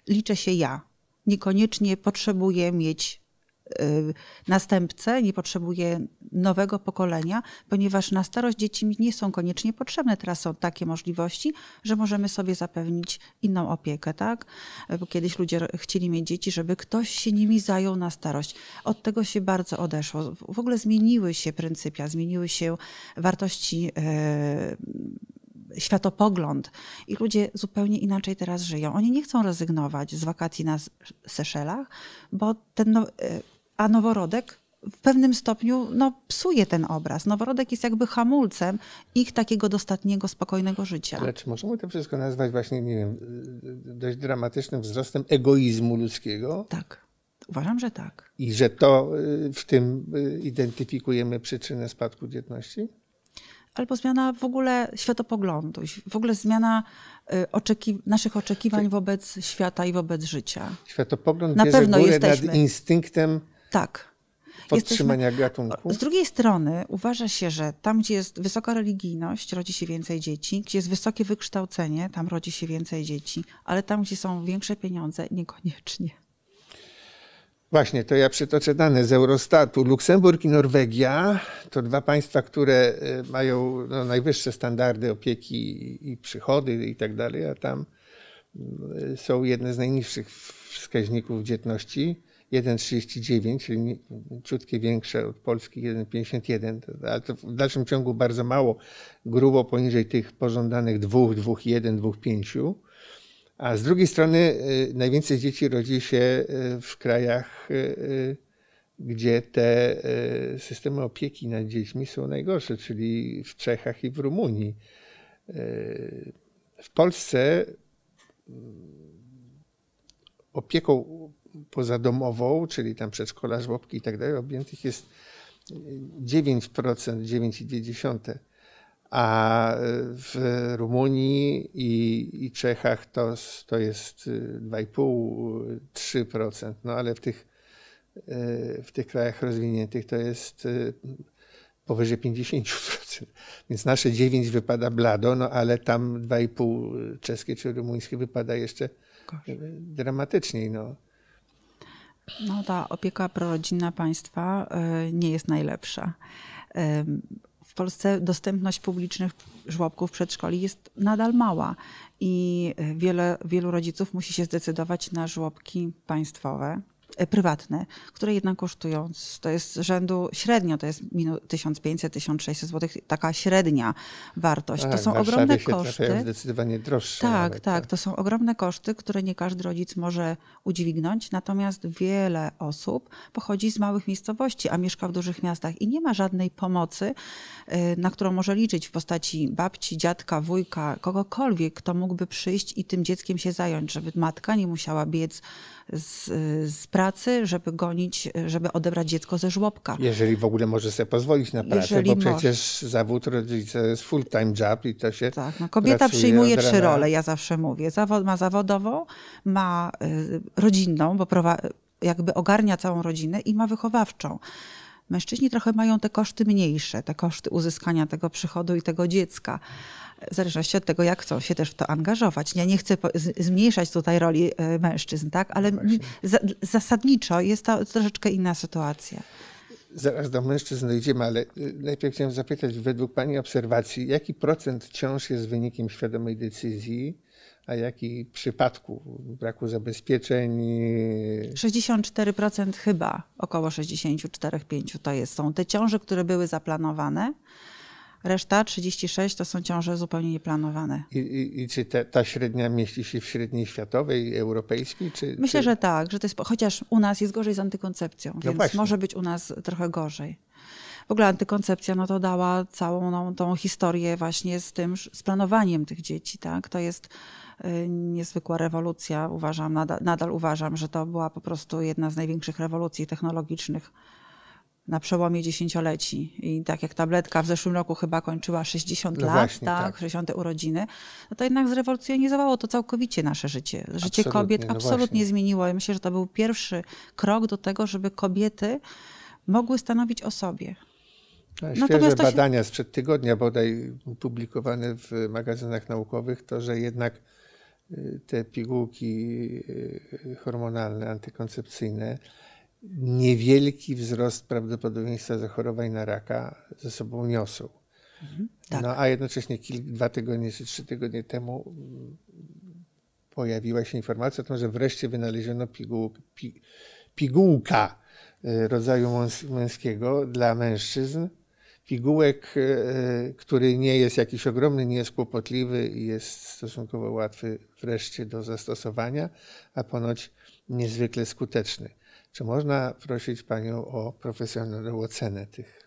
Liczę się ja. Niekoniecznie potrzebuję mieć Y, następcę, nie potrzebuje nowego pokolenia, ponieważ na starość dzieci nie są koniecznie potrzebne. Teraz są takie możliwości, że możemy sobie zapewnić inną opiekę, tak? Y, bo kiedyś ludzie chcieli mieć dzieci, żeby ktoś się nimi zajął na starość. Od tego się bardzo odeszło. W ogóle zmieniły się pryncypia, zmieniły się wartości. Yy, światopogląd i ludzie zupełnie inaczej teraz żyją. Oni nie chcą rezygnować z wakacji na Seszelach, bo ten, no-, y, a noworodek w pewnym stopniu no, psuje ten obraz. Noworodek jest jakby hamulcem ich takiego dostatniego, spokojnego życia. Ale czy możemy to wszystko nazwać właśnie, nie wiem, dość dramatycznym wzrostem egoizmu ludzkiego? Tak. Uważam, że tak. I że to y, w tym y, identyfikujemy przyczynę spadku dzietności? Albo zmiana w ogóle światopoglądu, w ogóle zmiana y, oczeki naszych oczekiwań wobec świata i wobec życia. Światopogląd Na bierze pewno górę jesteśmy. nad instynktem tak. Podtrzymania gatunku. Z drugiej strony uważa się, że tam, gdzie jest wysoka religijność, rodzi się więcej dzieci, gdzie jest wysokie wykształcenie, tam rodzi się więcej dzieci, ale tam, gdzie są większe pieniądze, niekoniecznie. Właśnie, to ja przytoczę dane z Eurostatu. Luksemburg i Norwegia to dwa państwa, które y, mają no, najwyższe standardy opieki i przychody i tak dalej, a tam mm, są jedne z najniższych wskaźników dzietności. 1,39, czyli ciutkie większe od Polski 1,51, ale to w dalszym ciągu bardzo mało, grubo poniżej tych pożądanych 2, 2,1, 2,5. A z drugiej strony y, najwięcej dzieci rodzi się y, w krajach, y, gdzie te systemy opieki nad dziećmi są najgorsze, czyli w Czechach i w Rumunii. W Polsce mm, opieką pozadomową, czyli tam przedszkola, żłobki i tak dalej, objętych jest 9%, 9,2%, a w Rumunii i, i Czechach to, to jest 2,5-3%, no ale w tych, w tych krajach rozwiniętych to jest powyżej 50%. Więc nasze 9 wypada blado, no ale tam 2,5 czeskie czy rumuńskie wypada jeszcze dramatyczniej, No. No ta opieka prorodzinna państwa e, nie jest najlepsza. E, w Polsce dostępność publicznych żłobków przedszkoli jest nadal mała i e, wiele, wielu rodziców musi się zdecydować na żłobki państwowe. E, prywatne, które jednak kosztują, to jest rzędu średnio, to jest 1500-1600 zł, taka średnia wartość. Tak, to są ogromne koszty. zdecydowanie droższe. Tak, tak, tak, to są ogromne koszty, które nie każdy rodzic może udźwignąć, natomiast wiele osób pochodzi z małych miejscowości, a mieszka w dużych miastach i nie ma żadnej pomocy, e, na którą może liczyć w postaci babci, dziadka, wujka, kogokolwiek, kto mógłby przyjść i tym dzieckiem się zająć, żeby matka nie musiała biec z, e, z pracy pracy, żeby gonić, żeby odebrać dziecko ze żłobka. Jeżeli w ogóle może sobie pozwolić na pracę, Jeżeli bo przecież zawód rodzica jest full-time job i to się. Tak, no, kobieta przyjmuje trzy role, ja zawsze mówię. Zawod, ma zawodową, ma y, rodzinną, bo prowa, jakby ogarnia całą rodzinę i ma wychowawczą. Mężczyźni trochę mają te koszty mniejsze, te koszty uzyskania tego przychodu i tego dziecka. W zależności od tego, jak chcą się też w to angażować. Ja nie chcę zmniejszać tutaj roli e, mężczyzn, tak? ale no za zasadniczo jest to troszeczkę inna sytuacja. Zaraz do mężczyzn dojdziemy, ale e, najpierw chciałem zapytać, według Pani obserwacji, jaki procent ciąż jest wynikiem świadomej decyzji, a jak i przypadku braku zabezpieczeń. 64% y, chyba, około 64-5% to jest, są te ciąże, które były zaplanowane. Reszta 36 to są ciąże zupełnie nieplanowane. I, i, i czy ta, ta, średnia mieści się w średniej światowej, europejskiej? Czy, Myślę, czy... że tak, że to jest, chociaż u nas jest gorzej z antykoncepcją, no więc właśnie. może być u nas trochę gorzej. W ogóle antykoncepcja no to dała całą no, tą historię właśnie z tym, z planowaniem tych dzieci, tak? To jest Y, niezwykła rewolucja. Uważam, nadal, nadal uważam, że to była po prostu jedna z największych rewolucji technologicznych na przełomie dziesięcioleci. I tak jak tabletka w zeszłym roku chyba kończyła 60 no lat, właśnie, tak, tak, 60 urodziny, no to jednak zrewolucjonizowało to całkowicie nasze życie. Życie absolutnie, no kobiet no absolutnie właśnie. zmieniło. Ja myślę, że to był pierwszy krok do tego, żeby kobiety mogły stanowić o sobie. No świeże Natomiast badania sprzed tygodnia bodaj publikowane w magazynach naukowych, to że jednak te pigułki y, hormonalne, antykoncepcyjne, niewielki wzrost prawdopodobieństwa zachorowań na raka ze sobą niosą. Mhm, no, tak. No a jednocześnie kilk, dwa tygodnie czy trzy tygodnie temu mm, pojawiła się informacja o tym, że wreszcie wynaleziono piguł, pi, pigułka y, rodzaju męskiego dla mężczyzn, pigułek, e, który nie jest jakiś ogromny, nie jest kłopotliwy i jest stosunkowo łatwy wreszcie do zastosowania, a ponoć niezwykle skuteczny. Czy można prosić Panią o profesjonalną ocenę tych?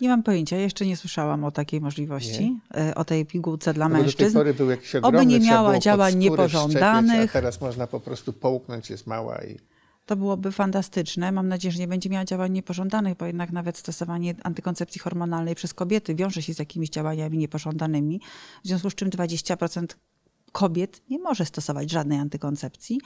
Nie mam pojęcia, jeszcze nie słyszałam o takiej możliwości, nie? E, o tej pigułce dla mężczyzn. No do tej pory był jakiś ogromny, Oby nie miała działań niepożądanych. a teraz można po prostu połknąć, jest mała i to byłoby fantastyczne. Mam nadzieję, że nie będzie miała działań niepożądanych, bo jednak nawet stosowanie antykoncepcji hormonalnej przez kobiety wiąże się z jakimiś działaniami niepożądanymi. W związku z czym 20% kobiet nie może stosować żadnej antykoncepcji.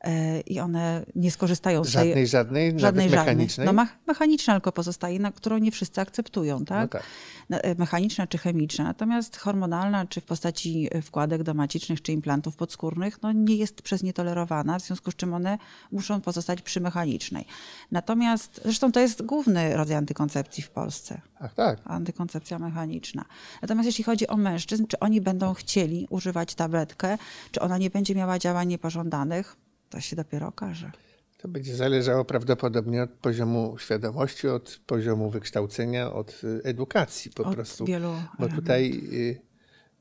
E, i one nie skorzystają z tej... Żadnej, żadnej? Żadnej, mechanicznej? Żadnej. No mechaniczna tylko pozostaje, na którą nie wszyscy akceptują, no tak? tak? No tak? Mechaniczna czy chemiczna, natomiast hormonalna, czy w postaci e, wkładek domacicznych, czy implantów podskórnych, no nie jest przez nie tolerowana, w związku z czym one muszą pozostać przy mechanicznej. Natomiast, zresztą to jest główny rodzaj antykoncepcji w Polsce. Ach tak? Antykoncepcja mechaniczna. Natomiast jeśli chodzi o mężczyzn, czy oni będą chcieli używać tabletkę, czy ona nie będzie miała działań niepożądanych, to się dopiero okaże. To będzie zależało prawdopodobnie od poziomu świadomości, od poziomu wykształcenia, od y, edukacji po od prostu. Wielu bo tutaj y,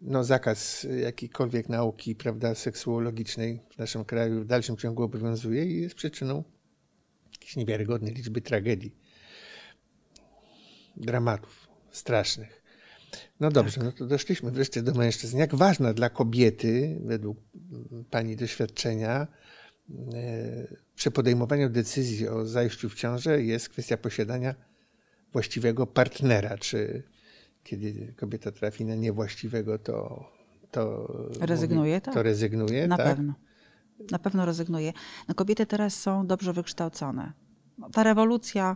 no, zakaz jakiejkolwiek nauki prawda, seksuologicznej w naszym kraju w dalszym ciągu obowiązuje i jest przyczyną jakiejś niewiarygodnej liczby tragedii, dramatów strasznych. No dobrze, tak. no to doszliśmy wreszcie do mężczyzn. Jak ważna dla kobiety, według Pani doświadczenia, E, przy podejmowaniu decyzji o zajściu w ciążę jest kwestia posiadania właściwego partnera, czy kiedy kobieta trafi na niewłaściwego, to, to rezygnuje, mówi, tak? To rezygnuje, na tak? pewno. Na pewno rezygnuje. No kobiety teraz są dobrze wykształcone. ta rewolucja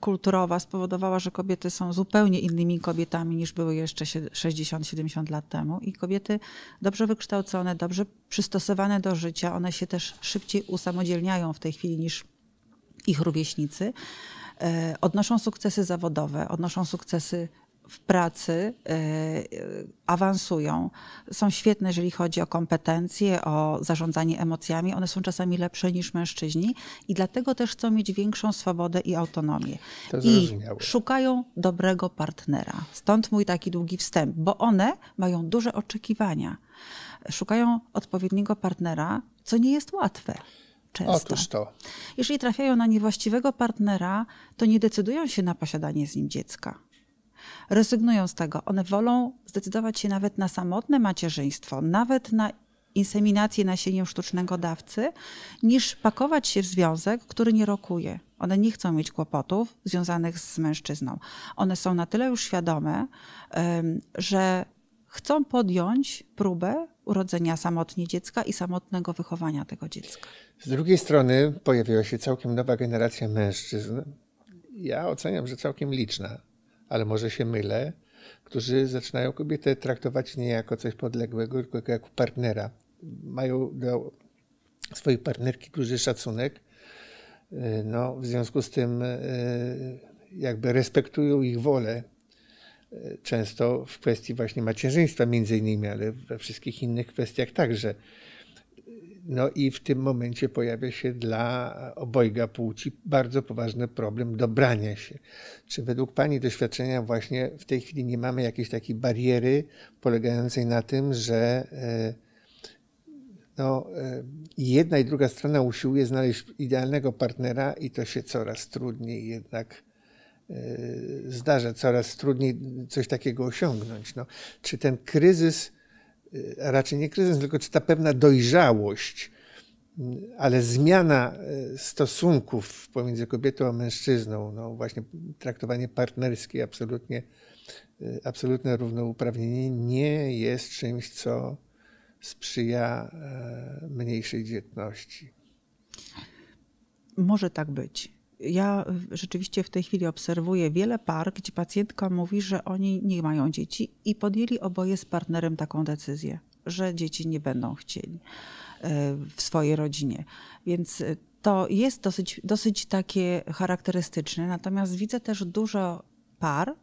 kulturowa spowodowała, że kobiety są zupełnie innymi kobietami niż były jeszcze 60-70 lat temu i kobiety dobrze wykształcone, dobrze przystosowane do życia, one się też szybciej usamodzielniają w tej chwili niż ich rówieśnicy e, odnoszą sukcesy zawodowe, odnoszą sukcesy w pracy e, e, awansują, są świetne, jeżeli chodzi o kompetencje, o zarządzanie emocjami. One są czasami lepsze niż mężczyźni i dlatego też chcą mieć większą swobodę i autonomię. To I szukają dobrego partnera. Stąd mój taki długi wstęp, bo one mają duże oczekiwania. Szukają odpowiedniego partnera, co nie jest łatwe często. Otóż to. Jeżeli trafiają na niewłaściwego partnera, to nie decydują się na posiadanie z nim dziecka rezygnują z tego. One wolą zdecydować się nawet na samotne macierzyństwo, nawet na inseminację nasieniem sztucznego dawcy, niż pakować się w związek, który nie rokuje. One nie chcą mieć kłopotów związanych z mężczyzną. One są na tyle już świadome, że chcą podjąć próbę urodzenia samotnie dziecka i samotnego wychowania tego dziecka. Z drugiej strony pojawiła się całkiem nowa generacja mężczyzn. Ja oceniam, że całkiem liczna, ale może się mylę, którzy zaczynają kobietę traktować nie jako coś podległego, tylko jako partnera. Mają do swojej partnerki duży szacunek. E, no, w związku z tym e, jakby respektują ich wolę. E, często w kwestii właśnie macierzyństwa między innymi, ale we wszystkich innych kwestiach także. No i w tym momencie pojawia się dla obojga płci bardzo poważny problem dobrania się. Czy według Pani doświadczenia właśnie w tej chwili nie mamy jakiejś takiej bariery polegającej na tym, że e, no, e, jedna i druga strona usiłuje znaleźć idealnego partnera i to się coraz trudniej jednak e, zdarza, coraz trudniej coś takiego osiągnąć. No, czy ten kryzys Y, raczej nie kryzys, tylko czy ta pewna dojrzałość, y, ale zmiana y, stosunków pomiędzy kobietą a mężczyzną, no właśnie traktowanie partnerskie, absolutnie, absolutne równouprawnienie nie jest czymś, co sprzyja e, mniejszej dzietności. Może tak być ja rzeczywiście w tej chwili obserwuję wiele par, gdzie pacjentka mówi, że oni nie mają dzieci i podjęli oboje z partnerem taką decyzję, że dzieci nie będą chcieli e, w swojej rodzinie. Więc e, to jest dosyć, dosyć takie charakterystyczne, natomiast widzę też dużo par,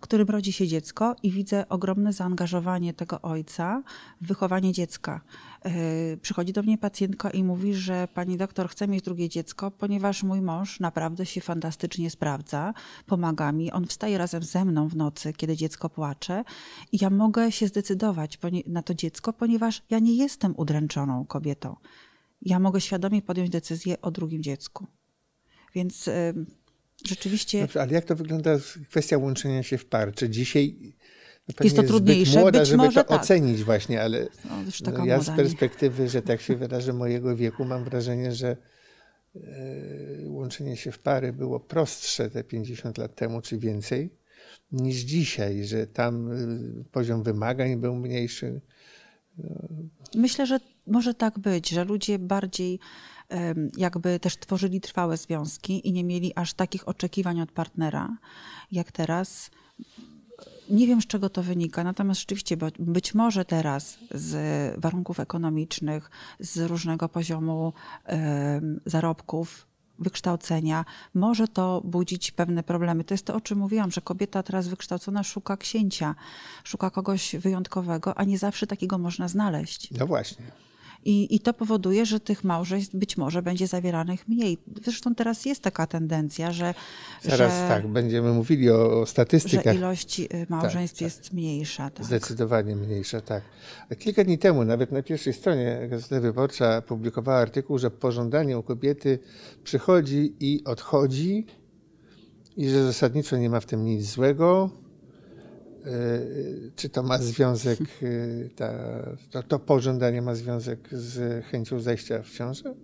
którym rodzi się dziecko i widzę ogromne zaangażowanie tego ojca w wychowanie dziecka. E, przychodzi do mnie pacjentka i mówi, że pani doktor chce mieć drugie dziecko, ponieważ mój mąż naprawdę się fantastycznie sprawdza, pomaga mi, on wstaje razem ze mną w nocy, kiedy dziecko płacze i ja mogę się zdecydować na to dziecko, ponieważ ja nie jestem udręczoną kobietą. Ja mogę świadomie podjąć decyzję o drugim dziecku. Więc rzeczywiście... Dobrze, ale jak to wygląda kwestia łączenia się w par? Czy dzisiaj... No jest to trudniejsze, zbyt młoda, być żeby może to tak. ocenić właśnie, ale no, no, ja z perspektywy, nie. że tak się wyrażę, mojego wieku mam wrażenie, że y, łączenie się w pary było prostsze te 50 lat temu czy więcej niż dzisiaj, że tam y, poziom wymagań był mniejszy. E, Myślę, że może tak być, że ludzie bardziej jakby też tworzyli trwałe związki i nie mieli aż takich oczekiwań od partnera, jak teraz. Nie wiem, z czego to wynika, natomiast rzeczywiście być może teraz z warunków ekonomicznych, z różnego poziomu zarobków, wykształcenia, może to budzić pewne problemy. To jest to, o czym mówiłam, że kobieta teraz wykształcona szuka księcia, szuka kogoś wyjątkowego, a nie zawsze takiego można znaleźć. No właśnie. I, I to powoduje, że tych małżeństw być może będzie zawieranych mniej. Zresztą teraz jest taka tendencja, że. Zaraz że, tak, będziemy mówili o, o statystykach. Że ilość y, tak, małżeństw tak, jest tak. mniejsza. Tak. Zdecydowanie mniejsza, tak. Kilka dni temu, nawet na pierwszej stronie Gazety Wyborcza publikowała artykuł, że pożądanie u kobiety przychodzi i odchodzi i że zasadniczo nie ma w tym nic złego Y, czy to ma związek, y, ta, to, to pożądanie ma związek z chęcią zejścia w ciążę?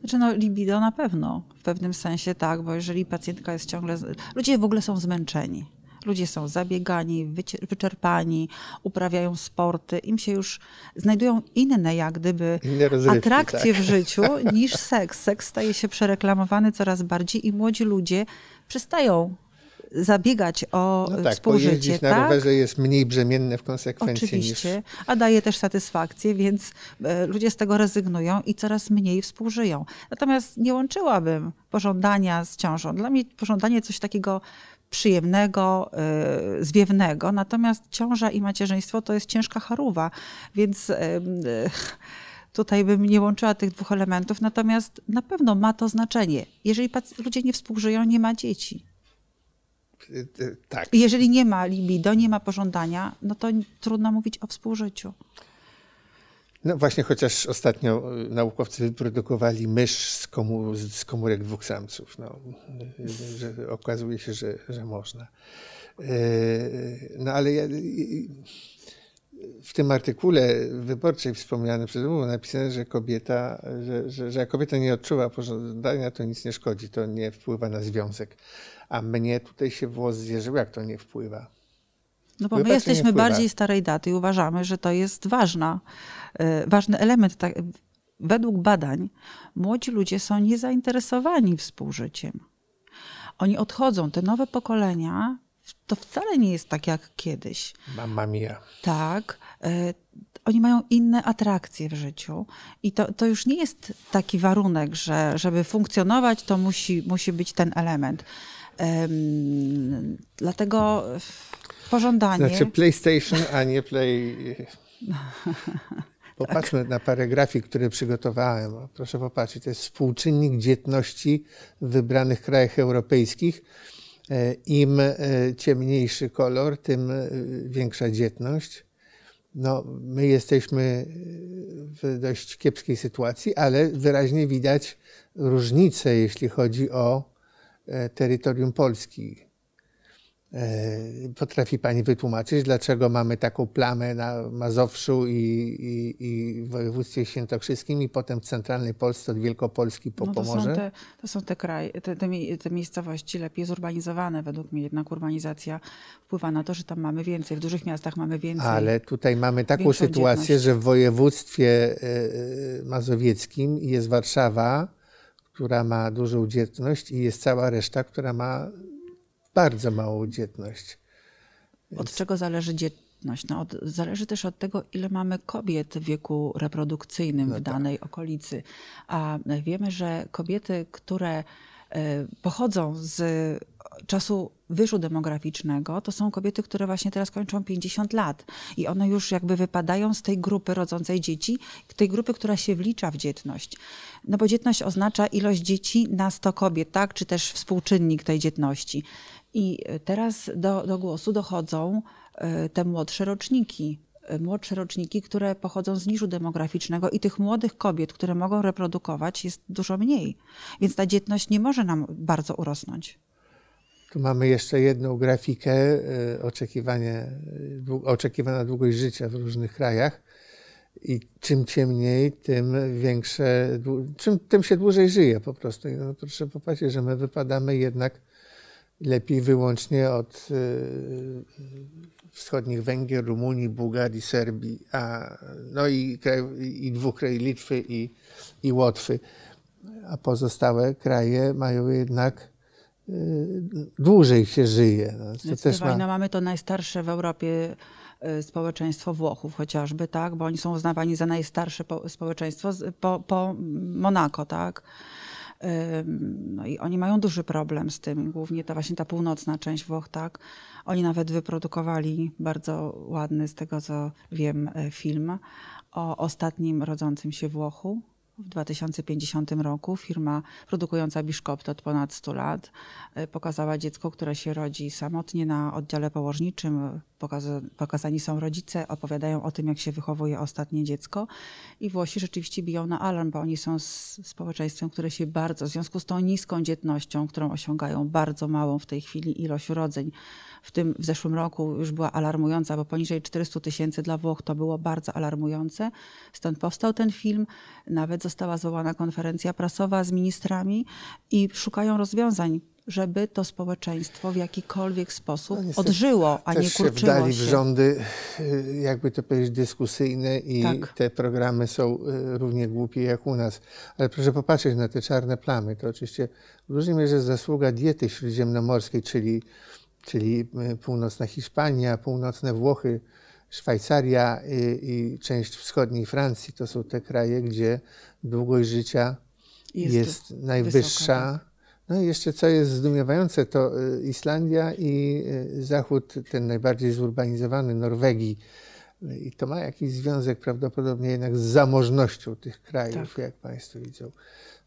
Znaczy no libido na pewno, w pewnym sensie tak, bo jeżeli pacjentka jest ciągle... Ludzie w ogóle są zmęczeni. Ludzie są zabiegani, wyczerpani, uprawiają sporty, im się już znajdują inne jak gdyby inne rozrywki, atrakcje tak. w życiu (laughs) niż seks. Seks staje się przereklamowany coraz bardziej i młodzi ludzie przestają zabiegać o no tak, współżycie. Pojeździć tak? na rowerze jest mniej brzemienne w konsekwencji Oczywiście, niż... a daje też satysfakcję, więc e, ludzie z tego rezygnują i coraz mniej współżyją. Natomiast nie łączyłabym pożądania z ciążą. Dla mnie pożądanie coś takiego przyjemnego, e, zwiewnego, natomiast ciąża i macierzyństwo to jest ciężka charuwa, więc... E, tutaj bym nie łączyła tych dwóch elementów, natomiast na pewno ma to znaczenie. Jeżeli ludzie nie współżyją, nie ma dzieci. Y, y, tak. Jeżeli nie ma libido, nie ma pożądania, no to trudno mówić o współżyciu. No właśnie, chociaż ostatnio y, naukowcy wyprodukowali mysz z, komu, z komórek dwóch samców. No, okazuje się, że, że można. No ale ja, w tym artykule wyborczej wspomnianym przez mną napisane, że kobieta, że, że, że jak kobieta nie odczuwa pożądania, to nic nie szkodzi, to nie wpływa na związek. A mnie tutaj się włos zjeżył, jak to nie wpływa. No bo wpływa, my jesteśmy bardziej starej daty i uważamy, że to jest ważna, e, ważny element. Tak, według badań młodzi ludzie są niezainteresowani współżyciem. Oni odchodzą, te nowe pokolenia to wcale nie jest tak jak kiedyś. Mamma mia. Tak. E, oni mają inne atrakcje w życiu i to, to już nie jest taki warunek, że żeby funkcjonować, to musi, musi być ten element. dlatego pożądanie. Znaczy PlayStation, a nie Play. (laughs) Tak. Popatrzmy tak. na parę grafik, które przygotowałem. Proszę popatrzeć, to jest współczynnik dzietności w wybranych krajach europejskich E, Im e, ciemniejszy kolor, tym e, większa dzietność. No, my jesteśmy w dość kiepskiej sytuacji, ale wyraźnie widać różnicę, jeśli chodzi o terytorium Polski E, potrafi Pani wytłumaczyć, dlaczego mamy taką plamę na Mazowszu i, i, i w województwie świętokrzyskim i potem w centralnej Polsce od Wielkopolski po no to Pomorze? Są te, to są te kraje, te, te, te, miejscowości lepiej zurbanizowane. Według mnie jednak urbanizacja wpływa na to, że tam mamy więcej, w dużych miastach mamy więcej. Ale tutaj mamy taką sytuację, dzietność. że w województwie e, e, mazowieckim jest Warszawa, która ma dużą dzietność i jest cała reszta, która ma bardzo małą dzietność. Więc... Od czego zależy dzietność? No, od, zależy też od tego, ile mamy kobiet w wieku reprodukcyjnym no w tak. danej tak. okolicy. A no, wiemy, że kobiety, które e, pochodzą z czasu wyżu demograficznego, to są kobiety, które właśnie teraz kończą 50 lat i one już jakby wypadają z tej grupy rodzącej dzieci, tej grupy, która się wlicza w dzietność. No bo dzietność oznacza ilość dzieci na 100 kobiet, tak? Czy też współczynnik tej dzietności. I e, teraz do, do głosu dochodzą e, te młodsze roczniki, e, młodsze roczniki, które pochodzą z niżu demograficznego i tych młodych kobiet, które mogą reprodukować, jest dużo mniej. Więc ta dzietność nie może nam bardzo urosnąć. Tu mamy jeszcze jedną grafikę oczekiwanie, oczekiwana długość życia w różnych krajach. I czym ciemniej, tym większe, czym, tym się dłużej żyje po prostu. I no, proszę popatrzeć, że my wypadamy jednak lepiej wyłącznie od y, wschodnich Węgier, Rumunii, Bułgarii, Serbii, a, no i, kraj, i dwóch krajów Litwy i, i Łotwy. A pozostałe kraje mają jednak y, dłużej się żyje. No, to też ma... no, mamy to najstarsze w Europie y, społeczeństwo Włochów chociażby, tak? Bo oni są uznawani za najstarsze społeczeństwo po, po Monako, tak? No i oni mają duży problem z tym, głównie ta właśnie ta północna część Włoch, tak. Oni nawet wyprodukowali bardzo ładny, z tego co wiem, e, film o ostatnim rodzącym się Włochu, w 2050 roku firma produkująca biszkopt od ponad 100 lat e, pokazała dziecko, które się rodzi samotnie na oddziale położniczym. pokazani są rodzice, opowiadają o tym, jak się wychowuje ostatnie dziecko. I Włosi rzeczywiście biją na alarm, bo oni są społeczeństwem, które się bardzo, w związku z tą niską dzietnością, którą osiągają, bardzo małą w tej chwili ilość urodzeń, w tym w zeszłym roku już była alarmująca, bo poniżej 400 tysięcy dla Włoch to było bardzo alarmujące. Stąd powstał ten film, nawet została zwołana konferencja prasowa z ministrami i szukają rozwiązań żeby to społeczeństwo w jakikolwiek sposób no odżyło, a nie kurczyło się. wdali w rządy, y, jakby to powiedzieć, dyskusyjne i tak. te programy są y, równie głupie jak u nas. Ale proszę popatrzeć na te czarne plamy. To oczywiście w dużej mierze zasługa diety śródziemnomorskiej, czyli, czyli y, północna Hiszpania, północne Włochy, Szwajcaria i, i, część wschodniej Francji to są te kraje, gdzie długość życia jest, jest najwyższa. Wysoka, tak. No i jeszcze co jest zdumiewające, to y, Islandia i y, zachód, ten najbardziej zurbanizowany, Norwegii. I to ma jakiś związek prawdopodobnie jednak z zamożnością tych krajów, tak. jak Państwo widzą.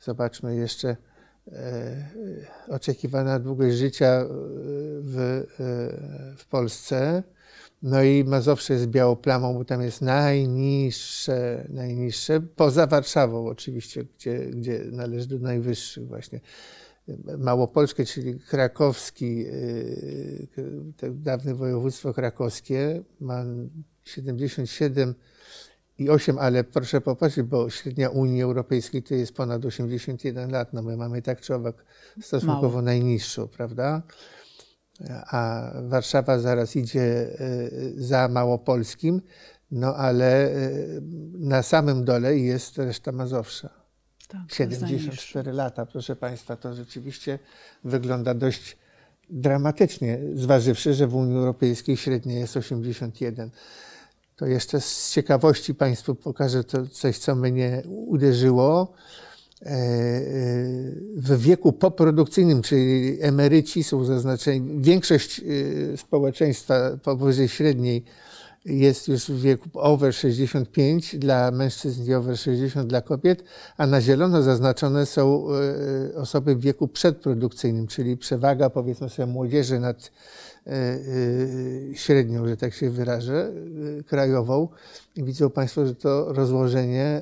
Zobaczmy jeszcze e, oczekiwana długość życia y, w, w Polsce no i Mazowsze jest białą plamą, bo tam jest najniższe, najniższe, poza Warszawą oczywiście, gdzie, gdzie należy do najwyższych właśnie. Małopolskie, czyli krakowski, yy, dawne województwo krakowskie ma 77 i 8, ale proszę popatrzeć, bo średnia Unii Europejskiej to jest ponad 81 lat, no my mamy tak czy owak stosunkowo Mało. najniższą, prawda? a Warszawa zaraz idzie e, za Małopolskim, no ale e, na samym dole jest reszta Mazowsza. Tak, 74 lata, proszę Państwa, to rzeczywiście wygląda dość dramatycznie, zważywszy, że w Unii Europejskiej średnie jest 81. To jeszcze z ciekawości Państwu pokażę to coś, co mnie uderzyło. E, e, w wieku poprodukcyjnym, czyli emeryci są zaznaczeni, większość e, społeczeństwa powyżej średniej jest już w wieku over 65 dla mężczyzn i over 60 dla kobiet, a na zielono zaznaczone są osoby w wieku przedprodukcyjnym, czyli przewaga powiedzmy sobie młodzieży nad E, e, średnią, że tak się wyrażę, e, krajową. widzą Państwo, że to rozłożenie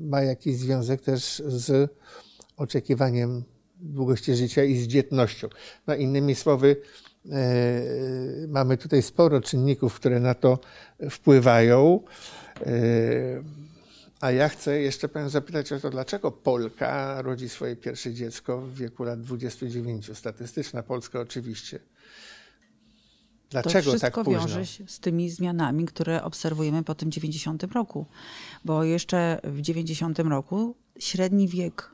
ma jakiś związek też z oczekiwaniem długości życia i z dzietnością. No, innymi słowy, mamy tutaj sporo czynników, które na to wpływają. A ja chcę jeszcze Panią zapytać o to, dlaczego Polka rodzi swoje pierwsze dziecko w wieku lat 29. Statystyczna Polska oczywiście. Dlaczego to tak wszystko tak późno? wiąże się z tymi zmianami, które obserwujemy po tym 90 roku. Bo jeszcze w 90 roku średni wiek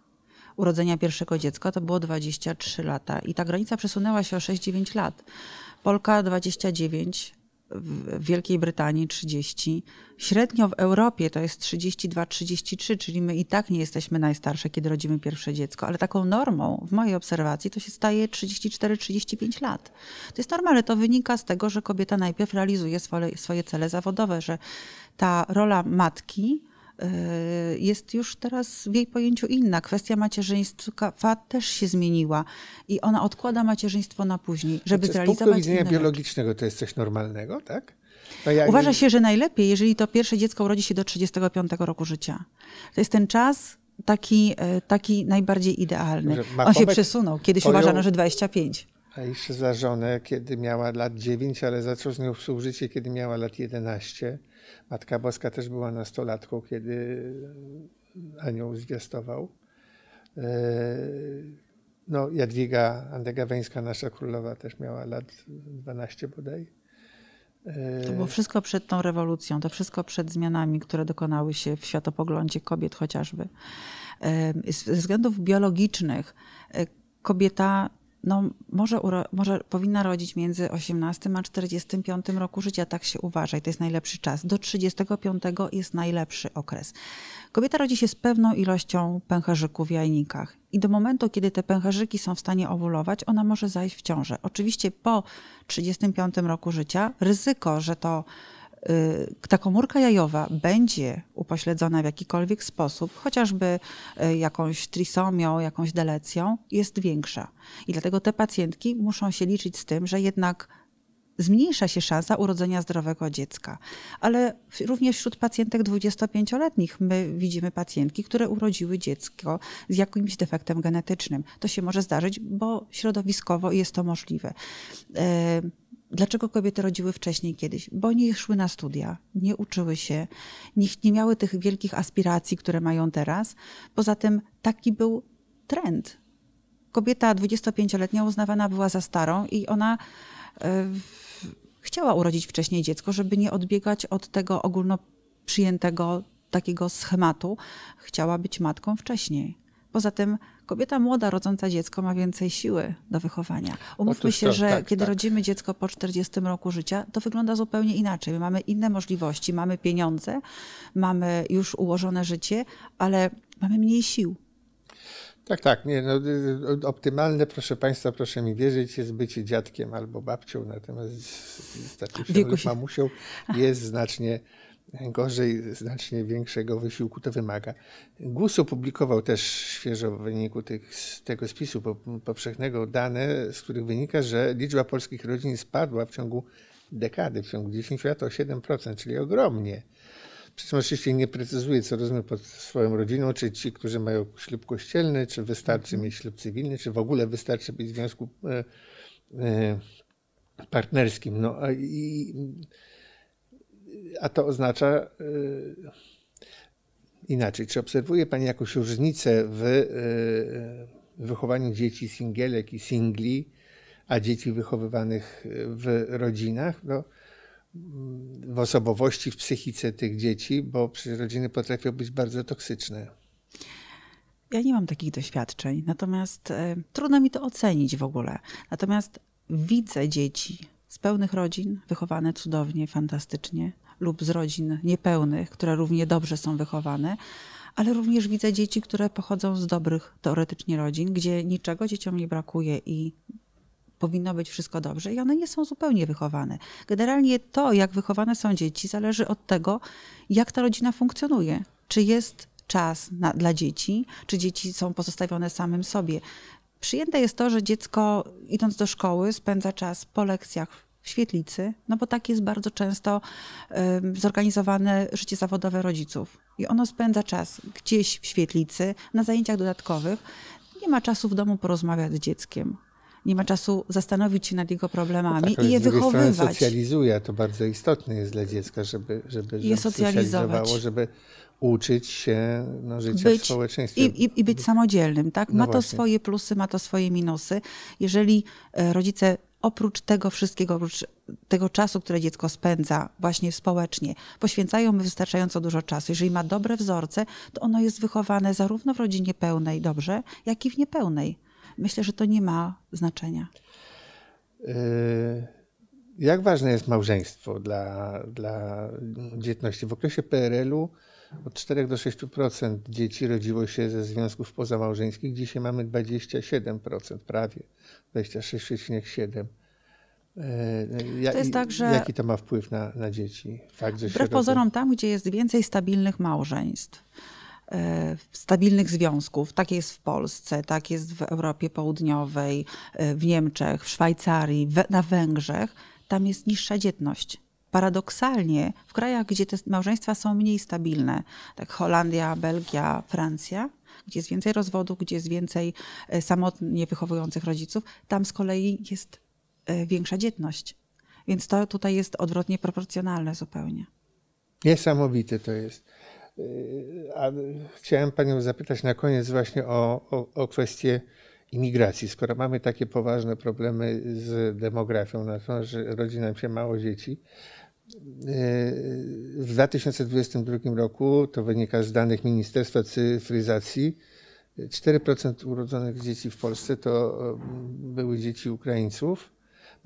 urodzenia pierwszego dziecka to było 23 lata i ta granica przesunęła się o 6-9 lat. Polka 29, w Wielkiej Brytanii 30, średnio w Europie to jest 32-33, czyli my i tak nie jesteśmy najstarsze, kiedy rodzimy pierwsze dziecko, ale taką normą w mojej obserwacji to się staje 34-35 lat. To jest normalne, to wynika z tego, że kobieta najpierw realizuje swoje, swoje cele zawodowe, że ta rola matki Y, jest już teraz w jej pojęciu inna. Kwestia macierzyństwa też się zmieniła i ona odkłada macierzyństwo na później, żeby znaczy, zrealizować. Z punktu widzenia biologicznego to jest coś normalnego, tak? No ja Uważa nie... się, że najlepiej, jeżeli to pierwsze dziecko urodzi się do 35 roku życia. To jest ten czas, taki, e, taki najbardziej idealny. On się przesunął. Kiedyś uważano, że 25. A jeszcze za żonę, kiedy miała lat 9, ale zaczął z nią współżycie, kiedy miała lat 11. Matka Boska też była nastolatką, kiedy e, anioł zwiastował. E, no, Jadwiga Andegaweńska, nasza królowa, też miała lat 12 bodaj. E, to było wszystko przed tą rewolucją, to wszystko przed zmianami, które dokonały się w światopoglądzie kobiet chociażby. Ze względów biologicznych kobieta no, może, może powinna rodzić między 18 a 45 roku życia, tak się uważa i to jest najlepszy czas. Do 35 jest najlepszy okres. Kobieta rodzi się z pewną ilością pęcherzyków w jajnikach i do momentu, kiedy te pęcherzyki są w stanie owulować, ona może zajść w ciążę. Oczywiście po 35 roku życia ryzyko, że to Y, ta komórka jajowa będzie upośledzona w jakikolwiek sposób, chociażby y, jakąś trisomią, jakąś delecją, jest większa. I dlatego te pacjentki muszą się liczyć z tym, że jednak zmniejsza się szansa urodzenia zdrowego dziecka. Ale również wśród pacjentek 25-letnich my widzimy pacjentki, które urodziły dziecko z jakimś defektem genetycznym. To się może zdarzyć, bo środowiskowo jest to możliwe. Y, Dlaczego kobiety rodziły wcześniej kiedyś? Bo nie szły na studia, nie uczyły się, nie, nie miały tych wielkich aspiracji, które mają teraz. Poza tym taki był trend. Kobieta 25-letnia uznawana była za starą i ona yy, chciała urodzić wcześniej dziecko, żeby nie odbiegać od tego ogólnoprzyjętego takiego schematu. Chciała być matką wcześniej. Poza tym kobieta młoda rodząca dziecko ma więcej siły do wychowania. Umówmy się, tak, że tak, kiedy tak. rodzimy dziecko po 40 roku życia, to wygląda zupełnie inaczej. My mamy inne możliwości, mamy pieniądze, mamy już ułożone życie, ale mamy mniej sił. Tak, tak. Nie, no, y, y, optymalne, proszę Państwa, proszę mi wierzyć, jest bycie dziadkiem albo babcią, natomiast takim lub mamusią jest znacznie gorzej znacznie większego wysiłku to wymaga. GUS opublikował też świeżo w wyniku tych, tego spisu powszechnego dane, z których wynika, że liczba polskich rodzin spadła w ciągu dekady, w ciągu 10 lat o 7%, czyli ogromnie. Przecież oczywiście nie precyzuje, co rozumiem pod swoją rodziną, czy ci, którzy mają ślub kościelny, czy wystarczy mhm. mieć ślub cywilny, czy w ogóle wystarczy być w związku e, e, partnerskim. No i a to oznacza y, inaczej. Czy obserwuje Pani jakąś różnicę w y, wychowaniu dzieci singielek i singli, a dzieci wychowywanych y, w rodzinach? No, mm, w osobowości, w psychice tych dzieci, bo przecież rodziny potrafią być bardzo toksyczne. Ja nie mam takich doświadczeń, natomiast e, trudno mi to ocenić w ogóle. Natomiast widzę dzieci z pełnych rodzin, wychowane cudownie, fantastycznie, lub z rodzin niepełnych, które równie dobrze są wychowane, ale również widzę dzieci, które pochodzą z dobrych teoretycznie rodzin, gdzie niczego dzieciom nie brakuje i powinno być wszystko dobrze i one nie są zupełnie wychowane. Generalnie to, jak wychowane są dzieci, zależy od tego, jak ta rodzina funkcjonuje. Czy jest czas na, dla dzieci, czy dzieci są pozostawione samym sobie. Przyjęte jest to, że dziecko idąc do szkoły spędza czas po lekcjach w świetlicy, no bo tak jest bardzo często zorganizowane życie zawodowe rodziców. I ono spędza czas gdzieś w świetlicy, na zajęciach dodatkowych. Nie ma czasu w domu porozmawiać z dzieckiem nie ma czasu zastanowić się nad jego problemami no tak, i je z wychowywać. Strony socjalizuje, to bardzo istotne jest dla dziecka, żeby, żeby je socjalizowało, żeby uczyć się no, życia być, w społeczeństwie. I, i, I, być samodzielnym, tak? No ma to właśnie. swoje plusy, ma to swoje minusy. Jeżeli e, rodzice oprócz tego wszystkiego, oprócz tego czasu, które dziecko spędza właśnie społecznie, poświęcają mu wystarczająco dużo czasu. Jeżeli ma dobre wzorce, to ono jest wychowane zarówno w rodzinie pełnej dobrze, jak i w niepełnej. Myślę, że to nie ma znaczenia. Yy, jak ważne jest małżeństwo dla, dla dzietności? W okresie PRL-u od 4 do 6% dzieci rodziło się ze związków pozamałżeńskich. Dzisiaj mamy 27% prawie, 26,7%. E, ja, to jest tak, że jaki to ma wpływ na, na dzieci? Fakt, że wbrew pozorom, tam gdzie jest więcej stabilnych małżeństw, e, stabilnych związków. Tak jest w Polsce, tak jest w Europie Południowej, e, w Niemczech, w Szwajcarii, na Węgrzech. Tam jest niższa dzietność paradoksalnie w krajach, gdzie te małżeństwa są mniej stabilne, tak Holandia, Belgia, Francja, gdzie jest więcej rozwodów, gdzie jest więcej e, samotnie wychowujących rodziców, tam z kolei jest e, większa dzietność. Więc to tutaj jest odwrotnie proporcjonalne zupełnie. Niesamowite to jest. E, a chciałem panią zapytać na koniec właśnie o, o, o kwestię imigracji. Skoro mamy takie poważne problemy z demografią, no to, że rodzi nam się mało dzieci, yy, w 2022 roku, to wynika z danych Ministerstwa Cyfryzacji, 4% urodzonych dzieci w Polsce to yy, były dzieci Ukraińców.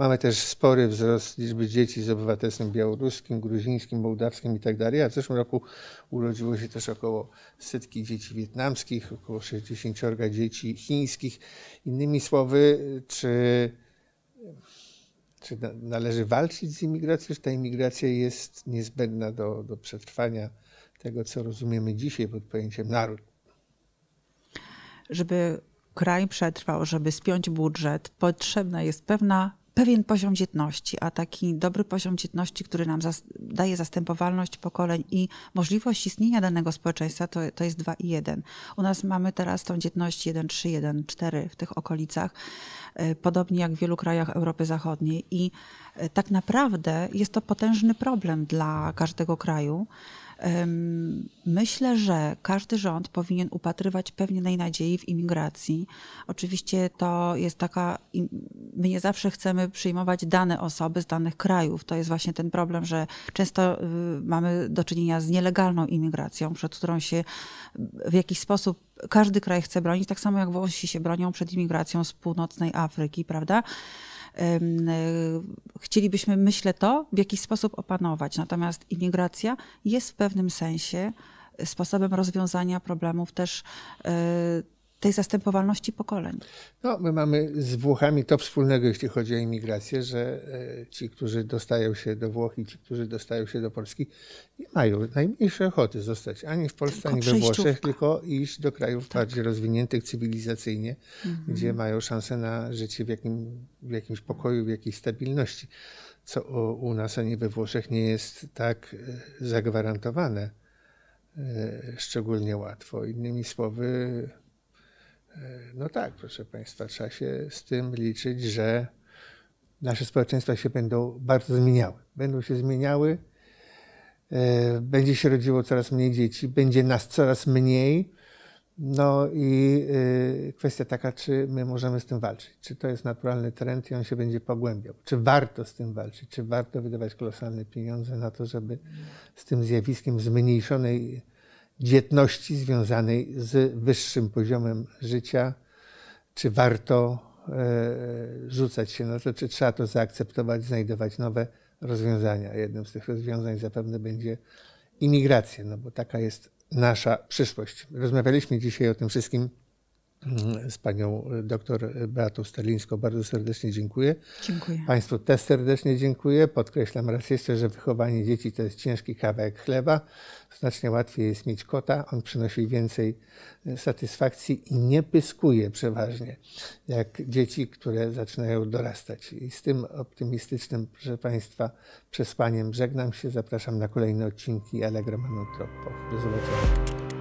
Mamy też spory wzrost liczby dzieci z obywatelstwem białoruskim, gruzińskim, mołdawskim itd. Tak a w zeszłym roku urodziło się też około setki dzieci wietnamskich, około 60 dzieci chińskich. Innymi słowy, czy, czy należy walczyć z imigracją, czy ta imigracja jest niezbędna do, do przetrwania tego, co rozumiemy dzisiaj pod pojęciem naród? Żeby kraj przetrwał, żeby spiąć budżet, potrzebna jest pewna pewien poziom dzietności, a taki dobry poziom dzietności, który nam zas daje zastępowalność pokoleń i możliwość istnienia danego społeczeństwa, to, to jest 2 i 1. U nas mamy teraz tą dzietność 1, 3, 1, 4 w tych okolicach, e, podobnie jak w wielu krajach Europy Zachodniej. I e, tak naprawdę jest to potężny problem dla każdego kraju. Myślę, że każdy rząd powinien upatrywać pewnej nadziei w imigracji. Oczywiście to jest taka, my nie zawsze chcemy przyjmować dane osoby z danych krajów. To jest właśnie ten problem, że często y, mamy do czynienia z nielegalną imigracją, przed którą się w jakiś sposób każdy kraj chce bronić, tak samo jak Włosi się bronią przed imigracją z północnej Afryki, prawda? E, chcielibyśmy, myślę, to w jakiś sposób opanować. Natomiast imigracja jest w pewnym sensie sposobem rozwiązania problemów też e, tej zastępowalności pokoleń. No, my mamy z Włochami to wspólnego, jeśli chodzi o imigrację, że e, ci, którzy dostają się do Włoch i ci, którzy dostają się do Polski, nie mają najmniejszej ochoty zostać ani w Polsce, tylko ani we Włoszech, tylko iść do krajów tak. bardziej rozwiniętych cywilizacyjnie, mhm. gdzie mają szansę na życie w, jakim, w jakimś pokoju, w jakiejś stabilności, co u nas ani we Włoszech nie jest tak e, zagwarantowane e, szczególnie łatwo. Innymi słowy, E, no tak, proszę Państwa, trzeba się z tym liczyć, że nasze społeczeństwa się będą bardzo zmieniały. Będą się zmieniały, e, będzie się rodziło coraz mniej dzieci, będzie nas coraz mniej. No i e, kwestia taka, czy my możemy z tym walczyć. Czy to jest naturalny trend i on się będzie pogłębiał? Czy warto z tym walczyć? Czy warto wydawać kolosalne pieniądze na to, żeby z tym zjawiskiem zmniejszonej dzietności związanej z wyższym poziomem życia, czy warto e, rzucać się na to, czy trzeba to zaakceptować, znajdować nowe rozwiązania. Jednym z tych rozwiązań zapewne będzie imigracja, no bo taka jest nasza przyszłość. Rozmawialiśmy dzisiaj o tym wszystkim z panią e, doktor Beatą Sterlińską bardzo serdecznie dziękuję. Dziękuję. Państwu też serdecznie dziękuję. Podkreślam raz jeszcze, że wychowanie dzieci to jest ciężki kawałek chleba. Znacznie łatwiej jest mieć kota. On przynosi więcej e, satysfakcji i nie pyskuje przeważnie, jak dzieci, które zaczynają dorastać. I z tym optymistycznym, proszę Państwa, przesłaniem żegnam się. Zapraszam na kolejne odcinki Allegro Manutroppo. Do zobaczenia.